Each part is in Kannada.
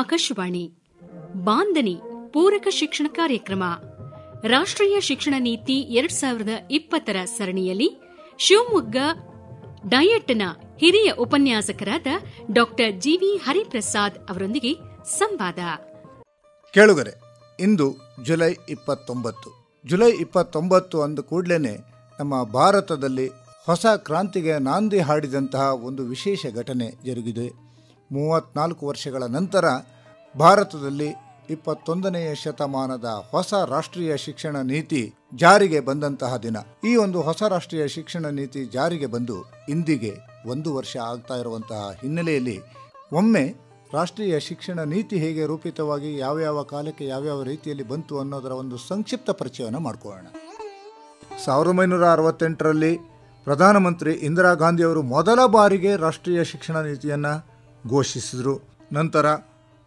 ಆಕಾಶವಾಣಿ ಬಾಂಧನಿ ಪೂರಕ ಶಿಕ್ಷಣ ಕಾರ್ಯಕ್ರಮ ರಾಷ್ಟ್ರೀಯ ಶಿಕ್ಷಣ ನೀತಿ ಎರಡ್ ಸಾವಿರದ ಇಪ್ಪತ್ತರ ಸರಣಿಯಲ್ಲಿ ಶಿವಮೊಗ್ಗ ಡಯಟ್ನ ಹಿರಿಯ ಉಪನ್ಯಾಸಕರಾದ ಡಾಕ್ಟರ್ ಜಿವಿ ಹರಿಪ್ರಸಾದ್ ಅವರೊಂದಿಗೆ ಸಂವಾದ ಕೇಳುಗರೆ ಇಂದು ಜುಲೈ ಇಪ್ಪತ್ತೊಂಬತ್ತು ಜುಲೈ ಇಪ್ಪತ್ತೊಂಬತ್ತು ಅಂದ ಕೂಡಲೇ ನಮ್ಮ ಭಾರತದಲ್ಲಿ ಹೊಸ ಕ್ರಾಂತಿಗೆ ನಾಂದಿ ಹಾಡಿದಂತಹ ಒಂದು ವಿಶೇಷ ಘಟನೆ ಜರುಗಿದೆ ಮೂವತ್ತ್ನಾಲ್ಕು ವರ್ಷಗಳ ನಂತರ ಭಾರತದಲ್ಲಿ ಇಪ್ಪತ್ತೊಂದನೆಯ ಶತಮಾನದ ಹೊಸ ರಾಷ್ಟ್ರೀಯ ಶಿಕ್ಷಣ ನೀತಿ ಜಾರಿಗೆ ಬಂದಂತಹ ದಿನ ಈ ಒಂದು ಹೊಸ ರಾಷ್ಟ್ರೀಯ ಶಿಕ್ಷಣ ನೀತಿ ಜಾರಿಗೆ ಬಂದು ಇಂದಿಗೆ ಒಂದು ವರ್ಷ ಆಗ್ತಾ ಇರುವಂತಹ ಹಿನ್ನೆಲೆಯಲ್ಲಿ ಒಮ್ಮೆ ರಾಷ್ಟ್ರೀಯ ಶಿಕ್ಷಣ ನೀತಿ ಹೇಗೆ ರೂಪಿತವಾಗಿ ಯಾವ್ಯಾವ ಕಾಲಕ್ಕೆ ಯಾವ್ಯಾವ ರೀತಿಯಲ್ಲಿ ಬಂತು ಅನ್ನೋದರ ಒಂದು ಸಂಕ್ಷಿಪ್ತ ಪರಿಚಯವನ್ನು ಮಾಡಿಕೊಳ್ಳೋಣ ಸಾವಿರದ ಒಂಬೈನೂರ ಅರವತ್ತೆಂಟರಲ್ಲಿ ಪ್ರಧಾನಮಂತ್ರಿ ಇಂದಿರಾ ಗಾಂಧಿಯವರು ಮೊದಲ ಬಾರಿಗೆ ರಾಷ್ಟ್ರೀಯ ಶಿಕ್ಷಣ ನೀತಿಯನ್ನು ಘೋಷಿಸಿದರು ನಂತರ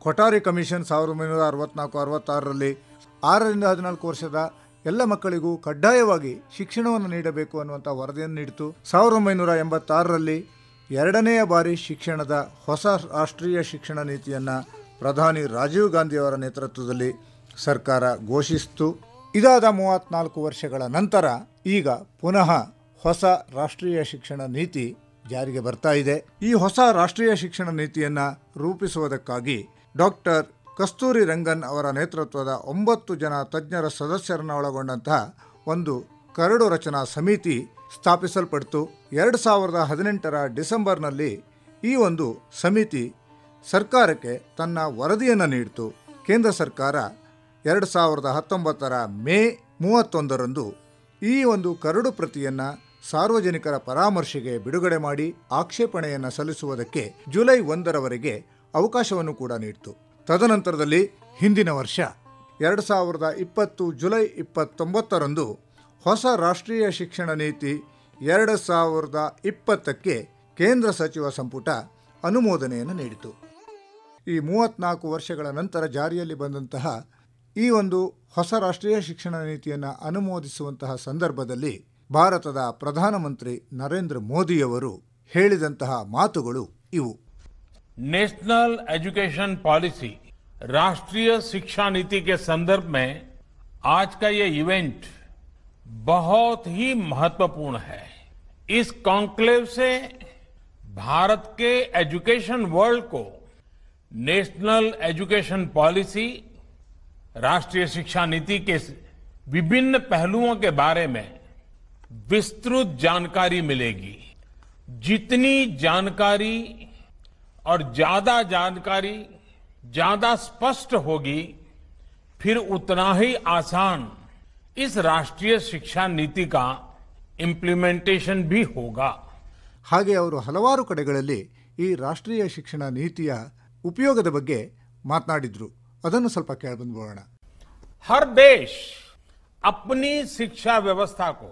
ಕೊಠಾರಿ ಕಮಿಷನ್ ಸಾವಿರದ ಒಂಬೈನೂರ ಅರವತ್ನಾಲ್ಕು ಅರವತ್ತಾರರಲ್ಲಿ ಆರರಿಂದ ಹದಿನಾಲ್ಕು ವರ್ಷದ ಎಲ್ಲ ಮಕ್ಕಳಿಗೂ ಕಡ್ಡಾಯವಾಗಿ ಶಿಕ್ಷಣವನ್ನು ನೀಡಬೇಕು ಅನ್ನುವಂಥ ವರದಿಯನ್ನು ನೀಡಿತು ಸಾವಿರದ ಒಂಬೈನೂರ ಎಂಬತ್ತಾರರಲ್ಲಿ ಎರಡನೆಯ ಬಾರಿ ಶಿಕ್ಷಣದ ಹೊಸ ರಾಷ್ಟ್ರೀಯ ಶಿಕ್ಷಣ ನೀತಿಯನ್ನು ಪ್ರಧಾನಿ ರಾಜೀವ್ ಗಾಂಧಿಯವರ ನೇತೃತ್ವದಲ್ಲಿ ಸರ್ಕಾರ ಘೋಷಿಸಿತು ಇದಾದ ಮೂವತ್ತ್ನಾಲ್ಕು ವರ್ಷಗಳ ನಂತರ ಈಗ ಪುನಃ ಹೊಸ ರಾಷ್ಟ್ರೀಯ ಶಿಕ್ಷಣ ನೀತಿ ಜಾರಿಗೆ ಬರ್ತಾ ಇದೆ ಈ ಹೊಸ ರಾಷ್ಟ್ರೀಯ ಶಿಕ್ಷಣ ನೀತಿಯನ್ನು ರೂಪಿಸುವುದಕ್ಕಾಗಿ ಡಾಕ್ಟರ್ ಕಸ್ತೂರಿ ರಂಗನ್ ಅವರ ನೇತೃತ್ವದ ಒಂಬತ್ತು ಜನ ತಜ್ಞರ ಸದಸ್ಯರನ್ನ ಒಳಗೊಂಡಂತಹ ಒಂದು ಕರಡು ರಚನಾ ಸಮಿತಿ ಸ್ಥಾಪಿಸಲ್ಪಡ್ತು ಎರಡು ಸಾವಿರದ ಹದಿನೆಂಟರ ಡಿಸೆಂಬರ್ನಲ್ಲಿ ಈ ಒಂದು ಸಮಿತಿ ಸರ್ಕಾರಕ್ಕೆ ತನ್ನ ವರದಿಯನ್ನು ನೀಡಿತು ಕೇಂದ್ರ ಸರ್ಕಾರ ಎರಡು ಸಾವಿರದ ಹತ್ತೊಂಬತ್ತರ ಮೇ ಮೂವತ್ತೊಂದರಂದು ಈ ಒಂದು ಕರಡು ಪ್ರತಿಯನ್ನು ಸಾರ್ವಜನಿಕರ ಪರಾಮರ್ಶೆಗೆ ಬಿಡುಗಡೆ ಮಾಡಿ ಆಕ್ಷೇಪಣೆಯನ್ನು ಸಲ್ಲಿಸುವುದಕ್ಕೆ ಜುಲೈ ಒಂದರವರೆಗೆ ಅವಕಾಶವನ್ನು ಕೂಡ ನೀಡಿತು ತದನಂತರದಲ್ಲಿ ಹಿಂದಿನ ವರ್ಷ ಎರಡು ಸಾವಿರದ ಇಪ್ಪತ್ತು ಜುಲೈ ಇಪ್ಪತ್ತೊಂಬತ್ತರಂದು ಹೊಸ ರಾಷ್ಟ್ರೀಯ ಶಿಕ್ಷಣ ನೀತಿ ಎರಡು ಸಾವಿರದ ಇಪ್ಪತ್ತಕ್ಕೆ ಕೇಂದ್ರ ಸಚಿವ ಸಂಪುಟ ಅನುಮೋದನೆಯನ್ನು ನೀಡಿತು ಈ ಮೂವತ್ತ್ನಾಲ್ಕು ವರ್ಷಗಳ ನಂತರ ಜಾರಿಯಲ್ಲಿ ಬಂದಂತಹ ಈ ಒಂದು ಹೊಸ ರಾಷ್ಟ್ರೀಯ ಶಿಕ್ಷಣ ನೀತಿಯನ್ನು ಅನುಮೋದಿಸುವಂತಹ ಸಂದರ್ಭದಲ್ಲಿ भारत प्रधानमंत्री नरेंद्र मोदी ಹೇಳಿದಂತಹ ಮಾತುಗಳು ಇವು ನ್ಯಾಷನಲ್ ಎಜುಕೇಷನ್ ಪಾಲಿಸಿ ರಾಷ್ಟ್ರೀಯ के संदर्भ में आज का ये इवेंट बहुत ही महत्वपूर्ण है इस कॉन्क्लेव से भारत के एजुकेशन वर्ल्ड को नेशनल एजुकेशन पॉलिसी राष्ट्रीय शिक्षा नीति के विभिन्न पहलुओं के बारे में विस्तृत जानकारी मिलेगी जितनी जानकारी और ज्यादा जानकारी ज्यादा स्पष्ट होगी फिर उतना ही आसान इस राष्ट्रीय शिक्षा नीति का ಇಂಪ್ಲಿಮೆಂಟೇಷನ್ ಬಿ ಹೋಗಾ ಹಾಗೆ ಅವರು ಹಲವಾರು ಕಡೆಗಳಲ್ಲಿ ಈ ರಾಷ್ಟ್ರೀಯ ಶಿಕ್ಷಣ ನೀತಿಯ ಉಪಯೋಗದ ಬಗ್ಗೆ ಮಾತನಾಡಿದ್ರು ಅದನ್ನು ಸ್ವಲ್ಪ ಕೇಳಬಂದ್ಬೋಣ ಹರ್ ದೇಶ ಅಪ್ನಿ ಶಿಕ್ಷಾ ವ್ಯವಸ್ಥಾ ಕೋ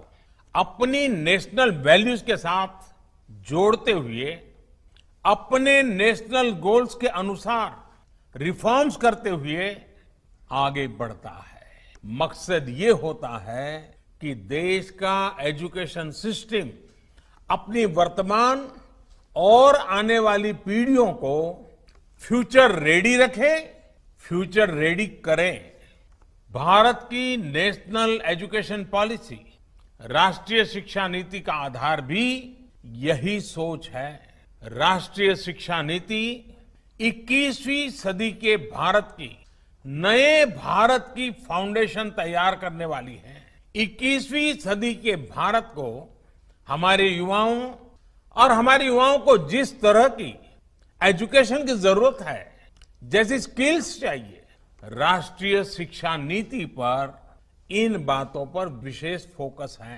अपनी नेशनल वैल्यूज के साथ जोड़ते हुए अपने नेशनल गोल्स के अनुसार रिफॉर्म्स करते हुए आगे बढ़ता है मकसद ये होता है कि देश का एजुकेशन सिस्टम अपनी वर्तमान और आने वाली पीढ़ियों को फ्यूचर रेडी रखे फ्यूचर रेडी करें भारत की नेशनल एजुकेशन पॉलिसी राष्ट्रीय शिक्षा नीति का आधार भी यही सोच है राष्ट्रीय शिक्षा नीति 21वीं सदी के भारत की नए भारत की फाउंडेशन तैयार करने वाली है 21वीं सदी के भारत को हमारे युवाओं और हमारे युवाओं को जिस तरह की एजुकेशन की जरूरत है जैसी स्किल्स चाहिए राष्ट्रीय शिक्षा नीति पर ಇನ್ ಬಾತ್ ವಿಶೇಷ ಫೋಕಸ್ ಹೈ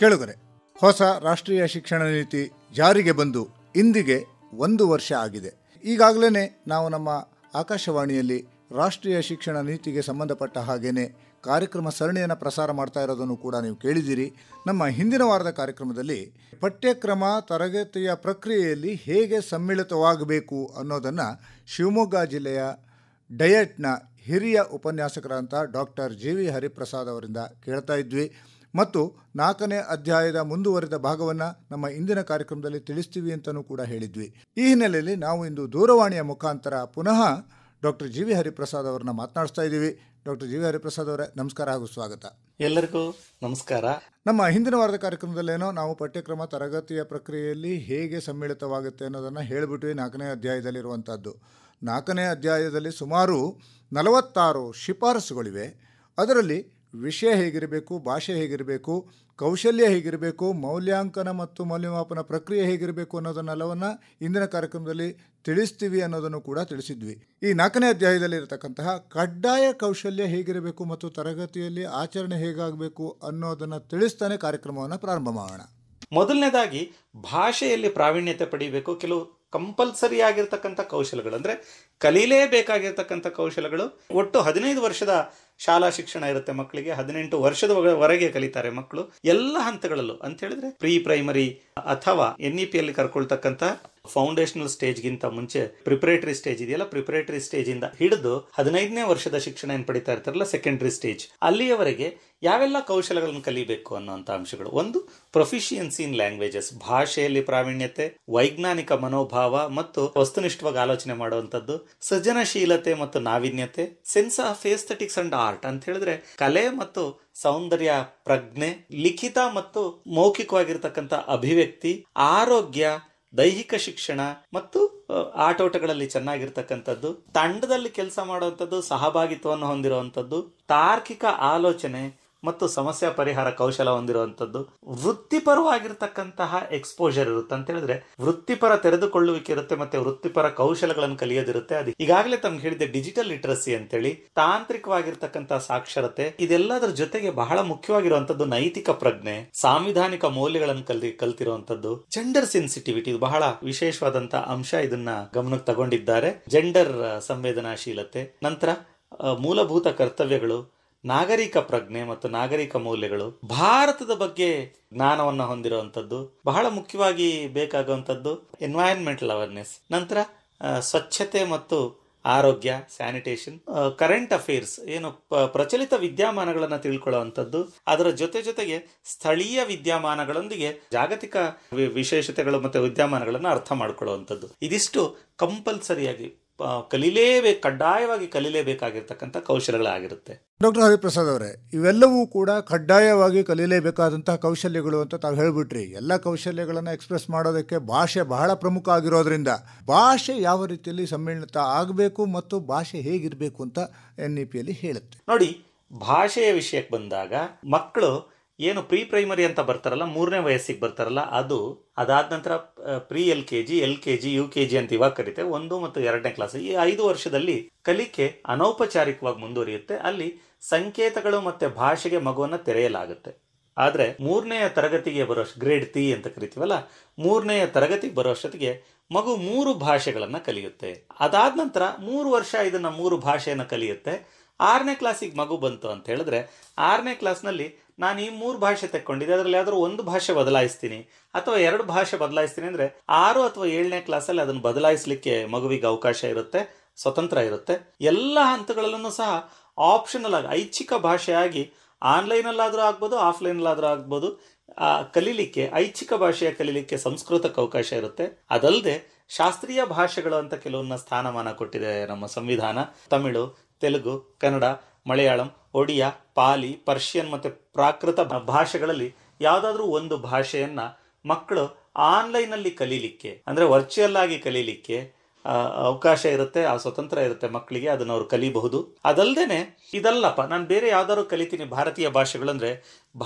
ಕೇಳಿದರೆ ಹೊಸ ರಾಷ್ಟ್ರೀಯ ಶಿಕ್ಷಣ ನೀತಿ ಜಾರಿಗೆ ಬಂದು ಇಂದಿಗೆ ಒಂದು ವರ್ಷ ಆಗಿದೆ ಈಗಾಗಲೇ ನಾವು ನಮ್ಮ ಆಕಾಶವಾಣಿಯಲ್ಲಿ ರಾಷ್ಟ್ರೀಯ ಶಿಕ್ಷಣ ನೀತಿಗೆ ಸಂಬಂಧಪಟ್ಟ ಹಾಗೇನೆ ಕಾರ್ಯಕ್ರಮ ಸರಣಿಯನ್ನು ಪ್ರಸಾರ ಮಾಡ್ತಾ ಇರೋದನ್ನು ಕೂಡ ನೀವು ಕೇಳಿದ್ದೀರಿ ನಮ್ಮ ಹಿಂದಿನ ವಾರದ ಕಾರ್ಯಕ್ರಮದಲ್ಲಿ ಪಠ್ಯಕ್ರಮ ತರಗತಿಯ ಪ್ರಕ್ರಿಯೆಯಲ್ಲಿ ಹೇಗೆ ಸಮ್ಮಿಳಿತವಾಗಬೇಕು ಅನ್ನೋದನ್ನು ಶಿವಮೊಗ್ಗ ಜಿಲ್ಲೆಯ ಡಯಟ್ನ ಹಿರಿಯ ಉಪನ್ಯಾಸಕರಂತ ಡಾಕ್ಟರ್ ಜಿ ವಿ ಹರಿಪ್ರಸಾದ್ ಅವರಿಂದ ಕೇಳ್ತಾ ಇದ್ವಿ ಮತ್ತು ನಾಲ್ಕನೇ ಅಧ್ಯಾಯದ ಮುಂದುವರೆದ ಭಾಗವನ್ನು ನಮ್ಮ ಇಂದಿನ ಕಾರ್ಯಕ್ರಮದಲ್ಲಿ ತಿಳಿಸ್ತೀವಿ ಅಂತಲೂ ಕೂಡ ಹೇಳಿದ್ವಿ ಈ ಹಿನ್ನೆಲೆಯಲ್ಲಿ ನಾವು ಇಂದು ದೂರವಾಣಿಯ ಮುಖಾಂತರ ಪುನಃ ಡಾಕ್ಟರ್ ಜಿ ವಿ ಹರಿಪ್ರಸಾದ್ ಅವರನ್ನ ಮಾತನಾಡಿಸ್ತಾ ಇದ್ದೀವಿ ಡಾಕ್ಟರ್ ಜಿ ವಿ ಹರಿಪ್ರಸಾದ್ ಅವರೇ ನಮಸ್ಕಾರ ಹಾಗೂ ಸ್ವಾಗತ ಎಲ್ಲರಿಗೂ ನಮಸ್ಕಾರ ನಮ್ಮ ಹಿಂದಿನ ವಾರದ ಕಾರ್ಯಕ್ರಮದಲ್ಲೇನೋ ನಾವು ಪಠ್ಯಕ್ರಮ ತರಗತಿಯ ಪ್ರಕ್ರಿಯೆಯಲ್ಲಿ ಹೇಗೆ ಸಮ್ಮಿಳಿತವಾಗುತ್ತೆ ಅನ್ನೋದನ್ನು ಹೇಳಿಬಿಟ್ವಿ ನಾಲ್ಕನೇ ಅಧ್ಯಾಯದಲ್ಲಿರುವಂಥದ್ದು ನಾಲ್ಕನೇ ಅಧ್ಯಾಯದಲ್ಲಿ ಸುಮಾರು ನಲವತ್ತಾರು ಶಿಫಾರಸುಗಳಿವೆ ಅದರಲ್ಲಿ ವಿಷಯ ಹೇಗಿರಬೇಕು ಭಾಷೆ ಹೇಗಿರಬೇಕು ಕೌಶಲ್ಯ ಹೇಗಿರಬೇಕು ಮೌಲ್ಯಾಂಕನ ಮತ್ತು ಮೌಲ್ಯಮಾಪನ ಪ್ರಕ್ರಿಯೆ ಹೇಗಿರಬೇಕು ಅನ್ನೋದನ್ನೆಲ್ಲವನ್ನು ಇಂದಿನ ಕಾರ್ಯಕ್ರಮದಲ್ಲಿ ತಿಳಿಸ್ತೀವಿ ಅನ್ನೋದನ್ನು ಕೂಡ ತಿಳಿಸಿದ್ವಿ ಈ ನಾಲ್ಕನೇ ಅಧ್ಯಾಯದಲ್ಲಿ ಇರತಕ್ಕಂತಹ ಕಡ್ಡಾಯ ಕೌಶಲ್ಯ ಹೇಗಿರಬೇಕು ಮತ್ತು ತರಗತಿಯಲ್ಲಿ ಆಚರಣೆ ಹೇಗಾಗಬೇಕು ಅನ್ನೋದನ್ನು ತಿಳಿಸ್ತಾನೆ ಕಾರ್ಯಕ್ರಮವನ್ನು ಪ್ರಾರಂಭ ಮಾಡೋಣ ಮೊದಲನೇದಾಗಿ ಭಾಷೆಯಲ್ಲಿ ಪ್ರಾವೀಣ್ಯತೆ ಪಡೆಯಬೇಕು ಕೆಲವು ಕಂಪಲ್ಸರಿ ಆಗಿರ್ತಕ್ಕಂಥ ಕೌಶಲಗಳು ಅಂದರೆ ಕಲೀಲೇಬೇಕಾಗಿರ್ತಕ್ಕಂಥ ಕೌಶಲಗಳು ಒಟ್ಟು ಹದಿನೈದು ವರ್ಷದ ಶಾಲಾ ಶಿಕ್ಷಣ ಇರುತ್ತೆ ಮಕ್ಕಳಿಗೆ ಹದಿನೆಂಟು ವರ್ಷದ ವರೆಗೆ ಕಲಿತಾರೆ ಮಕ್ಕಳು ಎಲ್ಲ ಹಂತಗಳಲ್ಲೂ ಅಂತ ಹೇಳಿದ್ರೆ ಪ್ರೀ ಪ್ರೈಮರಿ ಅಥವಾ ಎನ್ ಇ ಪಿ ಅಲ್ಲಿ ಕರ್ಕೊಳ್ತಕ್ಕಂಥ ಫೌಂಡೇಶನಲ್ ಸ್ಟೇಜ್ಗಿಂತ ಮುಂಚೆ ಪ್ರಿಪರೇಟರಿ ಸ್ಟೇಜ್ ಇದೆಯಲ್ಲ ಪ್ರಿಪರೇಟರಿ ಸ್ಟೇಜ್ ಇಂದ ಹಿಡಿದು ಹದಿನೈದನೇ ವರ್ಷದ ಶಿಕ್ಷಣ ಏನ್ ಪಡಿತಾ ಇರ್ತಾರಲ್ಲ ಸೆಕೆಂಡರಿ ಸ್ಟೇಜ್ ಅಲ್ಲಿಯವರೆಗೆ ಯಾವೆಲ್ಲ ಕೌಶಲಗಳನ್ನು ಕಲಿಬೇಕು ಅನ್ನೋಂತ ಅಂಶಗಳು ಒಂದು ಪ್ರೊಫಿಷಿಯನ್ಸಿ ಇನ್ ಲ್ಯಾಂಗ್ವೇಜಸ್ ಭಾಷೆಯಲ್ಲಿ ಪ್ರಾವೀಣ್ಯತೆ ವೈಜ್ಞಾನಿಕ ಮನೋಭಾವ ಮತ್ತು ವಸ್ತುನಿಷ್ಠವಾಗಿ ಆಲೋಚನೆ ಮಾಡುವಂಥದ್ದು ಸೃಜನಶೀಲತೆ ಮತ್ತು ನಾವೀನ್ಯತೆ sense of aesthetics and art ಅಂತ ಹೇಳಿದ್ರೆ ಕಲೆ ಮತ್ತು ಸೌಂದರ್ಯ ಪ್ರಜ್ಞೆ ಲಿಖಿತ ಮತ್ತು ಮೌಖಿಕವಾಗಿರ್ತಕ್ಕಂಥ ಅಭಿವ್ಯಕ್ತಿ ಆರೋಗ್ಯ ದೈಹಿಕ ಶಿಕ್ಷಣ ಮತ್ತು ಆಟೋಟಗಳಲ್ಲಿ ಚೆನ್ನಾಗಿರ್ತಕ್ಕಂಥದ್ದು ತಂಡದಲ್ಲಿ ಕೆಲಸ ಮಾಡುವಂಥದ್ದು ಸಹಭಾಗಿತ್ವವನ್ನು ಹೊಂದಿರುವಂಥದ್ದು ತಾರ್ಕಿಕ ಆಲೋಚನೆ ಮತ್ತು ಸಮಸ್ಯೆ ಪರಿಹಾರ ಕೌಶಲ ಹೊಂದಿರುವಂಥದ್ದು ವೃತ್ತಿಪರವಾಗಿರ್ತಕ್ಕಂತಹ ಎಕ್ಸ್ಪೋಜರ್ ಇರುತ್ತೆ ಅಂತ ಹೇಳಿದ್ರೆ ವೃತ್ತಿಪರ ತೆರೆದುಕೊಳ್ಳುವಿಕೆ ಇರುತ್ತೆ ಮತ್ತೆ ವೃತ್ತಿಪರ ಕೌಶಲಗಳನ್ನು ಕಲಿಯೋದಿರುತ್ತೆ ಅದು ಈಗಾಗಲೇ ತಮ್ಗೆ ಹೇಳಿದೆ ಡಿಜಿಟಲ್ ಲಿಟ್ರಸಿ ಅಂತೇಳಿ ತಾಂತ್ರಿಕವಾಗಿರ್ತಕ್ಕಂತಹ ಸಾಕ್ಷರತೆ ಇದೆಲ್ಲದರ ಜೊತೆಗೆ ಬಹಳ ಮುಖ್ಯವಾಗಿರುವಂತದ್ದು ನೈತಿಕ ಪ್ರಜ್ಞೆ ಸಾಂವಿಧಾನಿಕ ಮೌಲ್ಯಗಳನ್ನು ಕಲಿ ಕಲ್ತಿರುವಂತದ್ದು ಜೆಂಡರ್ ಸೆನ್ಸಿಟಿವಿಟಿ ಇದು ಬಹಳ ವಿಶೇಷವಾದಂತಹ ಅಂಶ ಇದನ್ನ ಗಮನಕ್ಕೆ ತಗೊಂಡಿದ್ದಾರೆ ಜೆಂಡರ್ ಸಂವೇದನಾಶೀಲತೆ ನಂತರ ಮೂಲಭೂತ ಕರ್ತವ್ಯಗಳು ನಾಗರಿಕ ಪ್ರಜ್ಞೆ ಮತ್ತು ನಾಗರಿಕ ಮೌಲ್ಯಗಳು ಭಾರತದ ಬಗ್ಗೆ ಜ್ಞಾನವನ್ನು ಹೊಂದಿರುವಂಥದ್ದು ಬಹಳ ಮುಖ್ಯವಾಗಿ ಬೇಕಾಗುವಂಥದ್ದು ಎನ್ವೈರನ್ಮೆಂಟಲ್ ಅವೇರ್ನೆಸ್ ನಂತರ ಸ್ವಚ್ಛತೆ ಮತ್ತು ಆರೋಗ್ಯ ಸ್ಯಾನಿಟೇಷನ್ ಕರೆಂಟ್ ಅಫೇರ್ಸ್ ಏನು ಪ್ರಚಲಿತ ವಿದ್ಯಮಾನಗಳನ್ನು ತಿಳ್ಕೊಳ್ಳುವಂಥದ್ದು ಅದರ ಜೊತೆ ಜೊತೆಗೆ ಸ್ಥಳೀಯ ವಿದ್ಯಮಾನಗಳೊಂದಿಗೆ ಜಾಗತಿಕ ವಿಶೇಷತೆಗಳು ಮತ್ತು ವಿದ್ಯಮಾನಗಳನ್ನು ಅರ್ಥ ಮಾಡಿಕೊಳ್ಳುವಂಥದ್ದು ಇದಿಷ್ಟು ಕಂಪಲ್ಸರಿಯಾಗಿ ಕಲೀಲೇಬೇಕು ಕಡ್ಡಾಯವಾಗಿ ಕಲೀಲೇಬೇಕಾಗಿರ್ತಕ್ಕಂಥ ಕೌಶಲ್ಯಗಳಾಗಿರುತ್ತೆ ಡಾಕ್ಟರ್ ಹರಿಪ್ರಸಾದ್ ಅವರೇ ಇವೆಲ್ಲವೂ ಕೂಡ ಕಡ್ಡಾಯವಾಗಿ ಕಲೀಲೇಬೇಕಾದಂತಹ ಕೌಶಲ್ಯಗಳು ಅಂತ ತಾವು ಹೇಳಿಬಿಟ್ರಿ ಎಲ್ಲ ಕೌಶಲ್ಯಗಳನ್ನು ಎಕ್ಸ್ಪ್ರೆಸ್ ಮಾಡೋದಕ್ಕೆ ಭಾಷೆ ಬಹಳ ಪ್ರಮುಖ ಆಗಿರೋದ್ರಿಂದ ಭಾಷೆ ಯಾವ ರೀತಿಯಲ್ಲಿ ಸಮ್ಮಿಳಿತ ಆಗಬೇಕು ಮತ್ತು ಭಾಷೆ ಹೇಗಿರಬೇಕು ಅಂತ ಎನ್ ಇ ಪಿಯಲ್ಲಿ ಹೇಳುತ್ತೆ ನೋಡಿ ಭಾಷೆಯ ವಿಷಯಕ್ಕೆ ಬಂದಾಗ ಮಕ್ಕಳು ಏನು ಪ್ರೀ ಪ್ರೈಮರಿ ಅಂತ ಬರ್ತಾರಲ್ಲ ಮೂರನೇ ವಯಸ್ಸಿಗೆ ಬರ್ತಾರಲ್ಲ ಅದು ಅದಾದ ನಂತರ pre L K G L K G U K G ಅಂತ ಇವಾಗ ಕರಿತೆ ಒಂದು ಮತ್ತು ಎರಡನೇ ಕ್ಲಾಸ್ ಈ ಐದು ವರ್ಷದಲ್ಲಿ ಕಲಿಕೆ ಅನೌಪಚಾರಿಕವಾಗಿ ಮುಂದುವರಿಯುತ್ತೆ ಅಲ್ಲಿ ಸಂಕೇತಗಳು ಮತ್ತು ಭಾಷೆಗೆ ಮಗುವನ್ನು ತೆರೆಯಲಾಗುತ್ತೆ ಆದರೆ ಮೂರನೆಯ ತರಗತಿಗೆ ಬರೋ ಗ್ರೇಡ್ ತಿ ಅಂತ ಕರಿತೀವಲ್ಲ ಮೂರನೆಯ ತರಗತಿಗೆ ಬರೋ ಅಷ್ಟೊತ್ತಿಗೆ ಮಗು ಮೂರು ಭಾಷೆಗಳನ್ನು ಕಲಿಯುತ್ತೆ ಅದಾದ ನಂತರ ಮೂರು ವರ್ಷ ಇದನ್ನು ಮೂರು ಭಾಷೆಯನ್ನು ಕಲಿಯುತ್ತೆ ಆರನೇ ಕ್ಲಾಸಿಗೆ ಮಗು ಬಂತು ಅಂತ ಹೇಳಿದ್ರೆ ಆರನೇ ಕ್ಲಾಸ್ನಲ್ಲಿ ನಾನು ಈ ಮೂರು ಭಾಷೆ ತಕ್ಕೊಂಡಿದ್ದೆ ಅದರಲ್ಲಿ ಯಾವ್ದಾದ್ರು ಒಂದು ಭಾಷೆ ಬದಲಾಯಿಸ್ತೀನಿ ಅಥವಾ ಎರಡು ಭಾಷೆ ಬದಲಾಯಿಸ್ತೀನಿ ಅಂದರೆ ಆರು ಅಥವಾ ಏಳನೇ ಕ್ಲಾಸಲ್ಲಿ ಅದನ್ನು ಬದಲಾಯಿಸಲಿಕ್ಕೆ ಮಗುವಿಗೆ ಅವಕಾಶ ಇರುತ್ತೆ ಸ್ವತಂತ್ರ ಇರುತ್ತೆ ಎಲ್ಲ ಹಂತಗಳಲ್ಲೂ ಸಹ ಆಪ್ಷನಲ್ ಆಗಿ ಐಚ್ಛಿಕ ಭಾಷೆಯಾಗಿ ಆನ್ಲೈನಲ್ಲಾದರೂ ಆಗ್ಬೋದು ಆಫ್ಲೈನಲ್ಲಾದರೂ ಆಗ್ಬೋದು ಕಲೀಲಿಕ್ಕೆ ಐಚ್ಛಿಕ ಭಾಷೆಯ ಕಲೀಲಿಕ್ಕೆ ಸಂಸ್ಕೃತಕ್ಕೆ ಅವಕಾಶ ಇರುತ್ತೆ ಅದಲ್ಲದೆ ಶಾಸ್ತ್ರೀಯ ಭಾಷೆಗಳು ಅಂತ ಕೆಲವನ್ನ ಸ್ಥಾನಮಾನ ಕೊಟ್ಟಿದೆ ನಮ್ಮ ಸಂವಿಧಾನ ತಮಿಳು ತೆಲುಗು ಕನ್ನಡ ಮಲಯಾಳಂ ಒಡಿಯಾ ಪಾಲಿ ಪರ್ಷಿಯನ್ ಮತ್ತು ಪ್ರಾಕೃತ ಭಾಷೆಗಳಲ್ಲಿ ಯಾವುದಾದ್ರೂ ಒಂದು ಭಾಷೆಯನ್ನು ಮಕ್ಕಳು ಆನ್ಲೈನಲ್ಲಿ ಕಲೀಲಿಕ್ಕೆ ಅಂದರೆ ವರ್ಚುವಲ್ ಆಗಿ ಕಲೀಲಿಕ್ಕೆ ಅವಕಾಶ ಇರುತ್ತೆ ಆ ಸ್ವತಂತ್ರ ಇರುತ್ತೆ ಮಕ್ಕಳಿಗೆ ಅದನ್ನು ಅವರು ಕಲಿಬಹುದು ಅದಲ್ಲದೆ ಇದಲ್ಲಪ್ಪ ನಾನು ಬೇರೆ ಯಾವ್ದಾದ್ರು ಕಲಿತೀನಿ ಭಾರತೀಯ ಭಾಷೆಗಳಂದ್ರೆ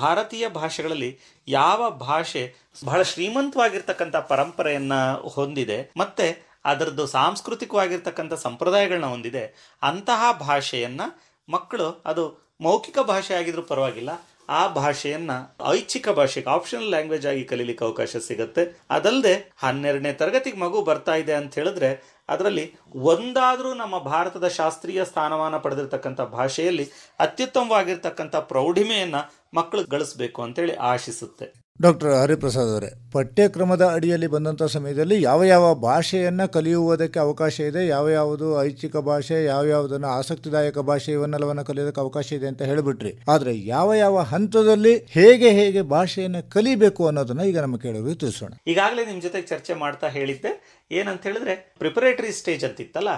ಭಾರತೀಯ ಭಾಷೆಗಳಲ್ಲಿ ಯಾವ ಭಾಷೆ ಬಹಳ ಶ್ರೀಮಂತವಾಗಿರ್ತಕ್ಕಂಥ ಪರಂಪರೆಯನ್ನು ಹೊಂದಿದೆ ಮತ್ತೆ ಅದರದ್ದು ಸಾಂಸ್ಕೃತಿಕವಾಗಿರ್ತಕ್ಕಂಥ ಸಂಪ್ರದಾಯಗಳನ್ನ ಹೊಂದಿದೆ ಅಂತಹ ಭಾಷೆಯನ್ನು ಮಕ್ಕಳು ಅದು ಮೌಖಿಕ ಭಾಷೆ ಆಗಿದ್ರೂ ಪರವಾಗಿಲ್ಲ ಆ ಭಾಷೆಯನ್ನ ಐಚ್ಛಿಕ ಭಾಷೆಗೆ ಆಪ್ಷನಲ್ ಲ್ಯಾಂಗ್ವೇಜ್ ಆಗಿ ಕಲೀಲಿಕ್ಕೆ ಅವಕಾಶ ಸಿಗುತ್ತೆ ಅದಲ್ಲದೆ ಹನ್ನೆರಡನೇ ತರಗತಿಗೆ ಮಗು ಬರ್ತಾ ಇದೆ ಅಂತ ಹೇಳಿದ್ರೆ ಅದರಲ್ಲಿ ಒಂದಾದರೂ ನಮ್ಮ ಭಾರತದ ಶಾಸ್ತ್ರೀಯ ಸ್ಥಾನಮಾನ ಪಡೆದಿರತಕ್ಕಂಥ ಭಾಷೆಯಲ್ಲಿ ಅತ್ಯುತ್ತಮವಾಗಿರ್ತಕ್ಕಂಥ ಪ್ರೌಢಿಮೆಯನ್ನು ಮಕ್ಕಳು ಗಳಿಸ್ಬೇಕು ಅಂತೇಳಿ ಆಶಿಸುತ್ತೆ ಡಾಕ್ಟರ್ ಹರಿಪ್ರಸಾದ್ ಅವರೇ ಪಠ್ಯಕ್ರಮದ ಅಡಿಯಲ್ಲಿ ಬಂದಂಥ ಸಮಯದಲ್ಲಿ ಯಾವ ಯಾವ ಭಾಷೆಯನ್ನು ಕಲಿಯುವುದಕ್ಕೆ ಅವಕಾಶ ಇದೆ ಯಾವ ಯಾವುದು ಐಚ್ಛಿಕ ಭಾಷೆ ಯಾವ ಯಾವುದನ್ನು ಆಸಕ್ತಿದಾಯಕ ಭಾಷೆ ಇವನ್ನೆಲ್ಲವನ್ನು ಕಲಿಯೋದಕ್ಕೆ ಅವಕಾಶ ಇದೆ ಅಂತ ಹೇಳಿಬಿಟ್ರಿ ಆದರೆ ಯಾವ ಯಾವ ಹಂತದಲ್ಲಿ ಹೇಗೆ ಹೇಗೆ ಭಾಷೆಯನ್ನು ಕಲಿಬೇಕು ಅನ್ನೋದನ್ನ ಈಗ ನಮ್ಮ ಕೇಳೋರಿಗೆ ತಿಳಿಸೋಣ ಈಗಾಗಲೇ ನಿಮ್ಮ ಜೊತೆಗೆ ಚರ್ಚೆ ಮಾಡ್ತಾ ಹೇಳಿದ್ದೆ ಏನಂತ ಹೇಳಿದ್ರೆ ಪ್ರಿಪರೇಟರಿ ಸ್ಟೇಜ್ ಅಂತಿತ್ತಲ್ಲ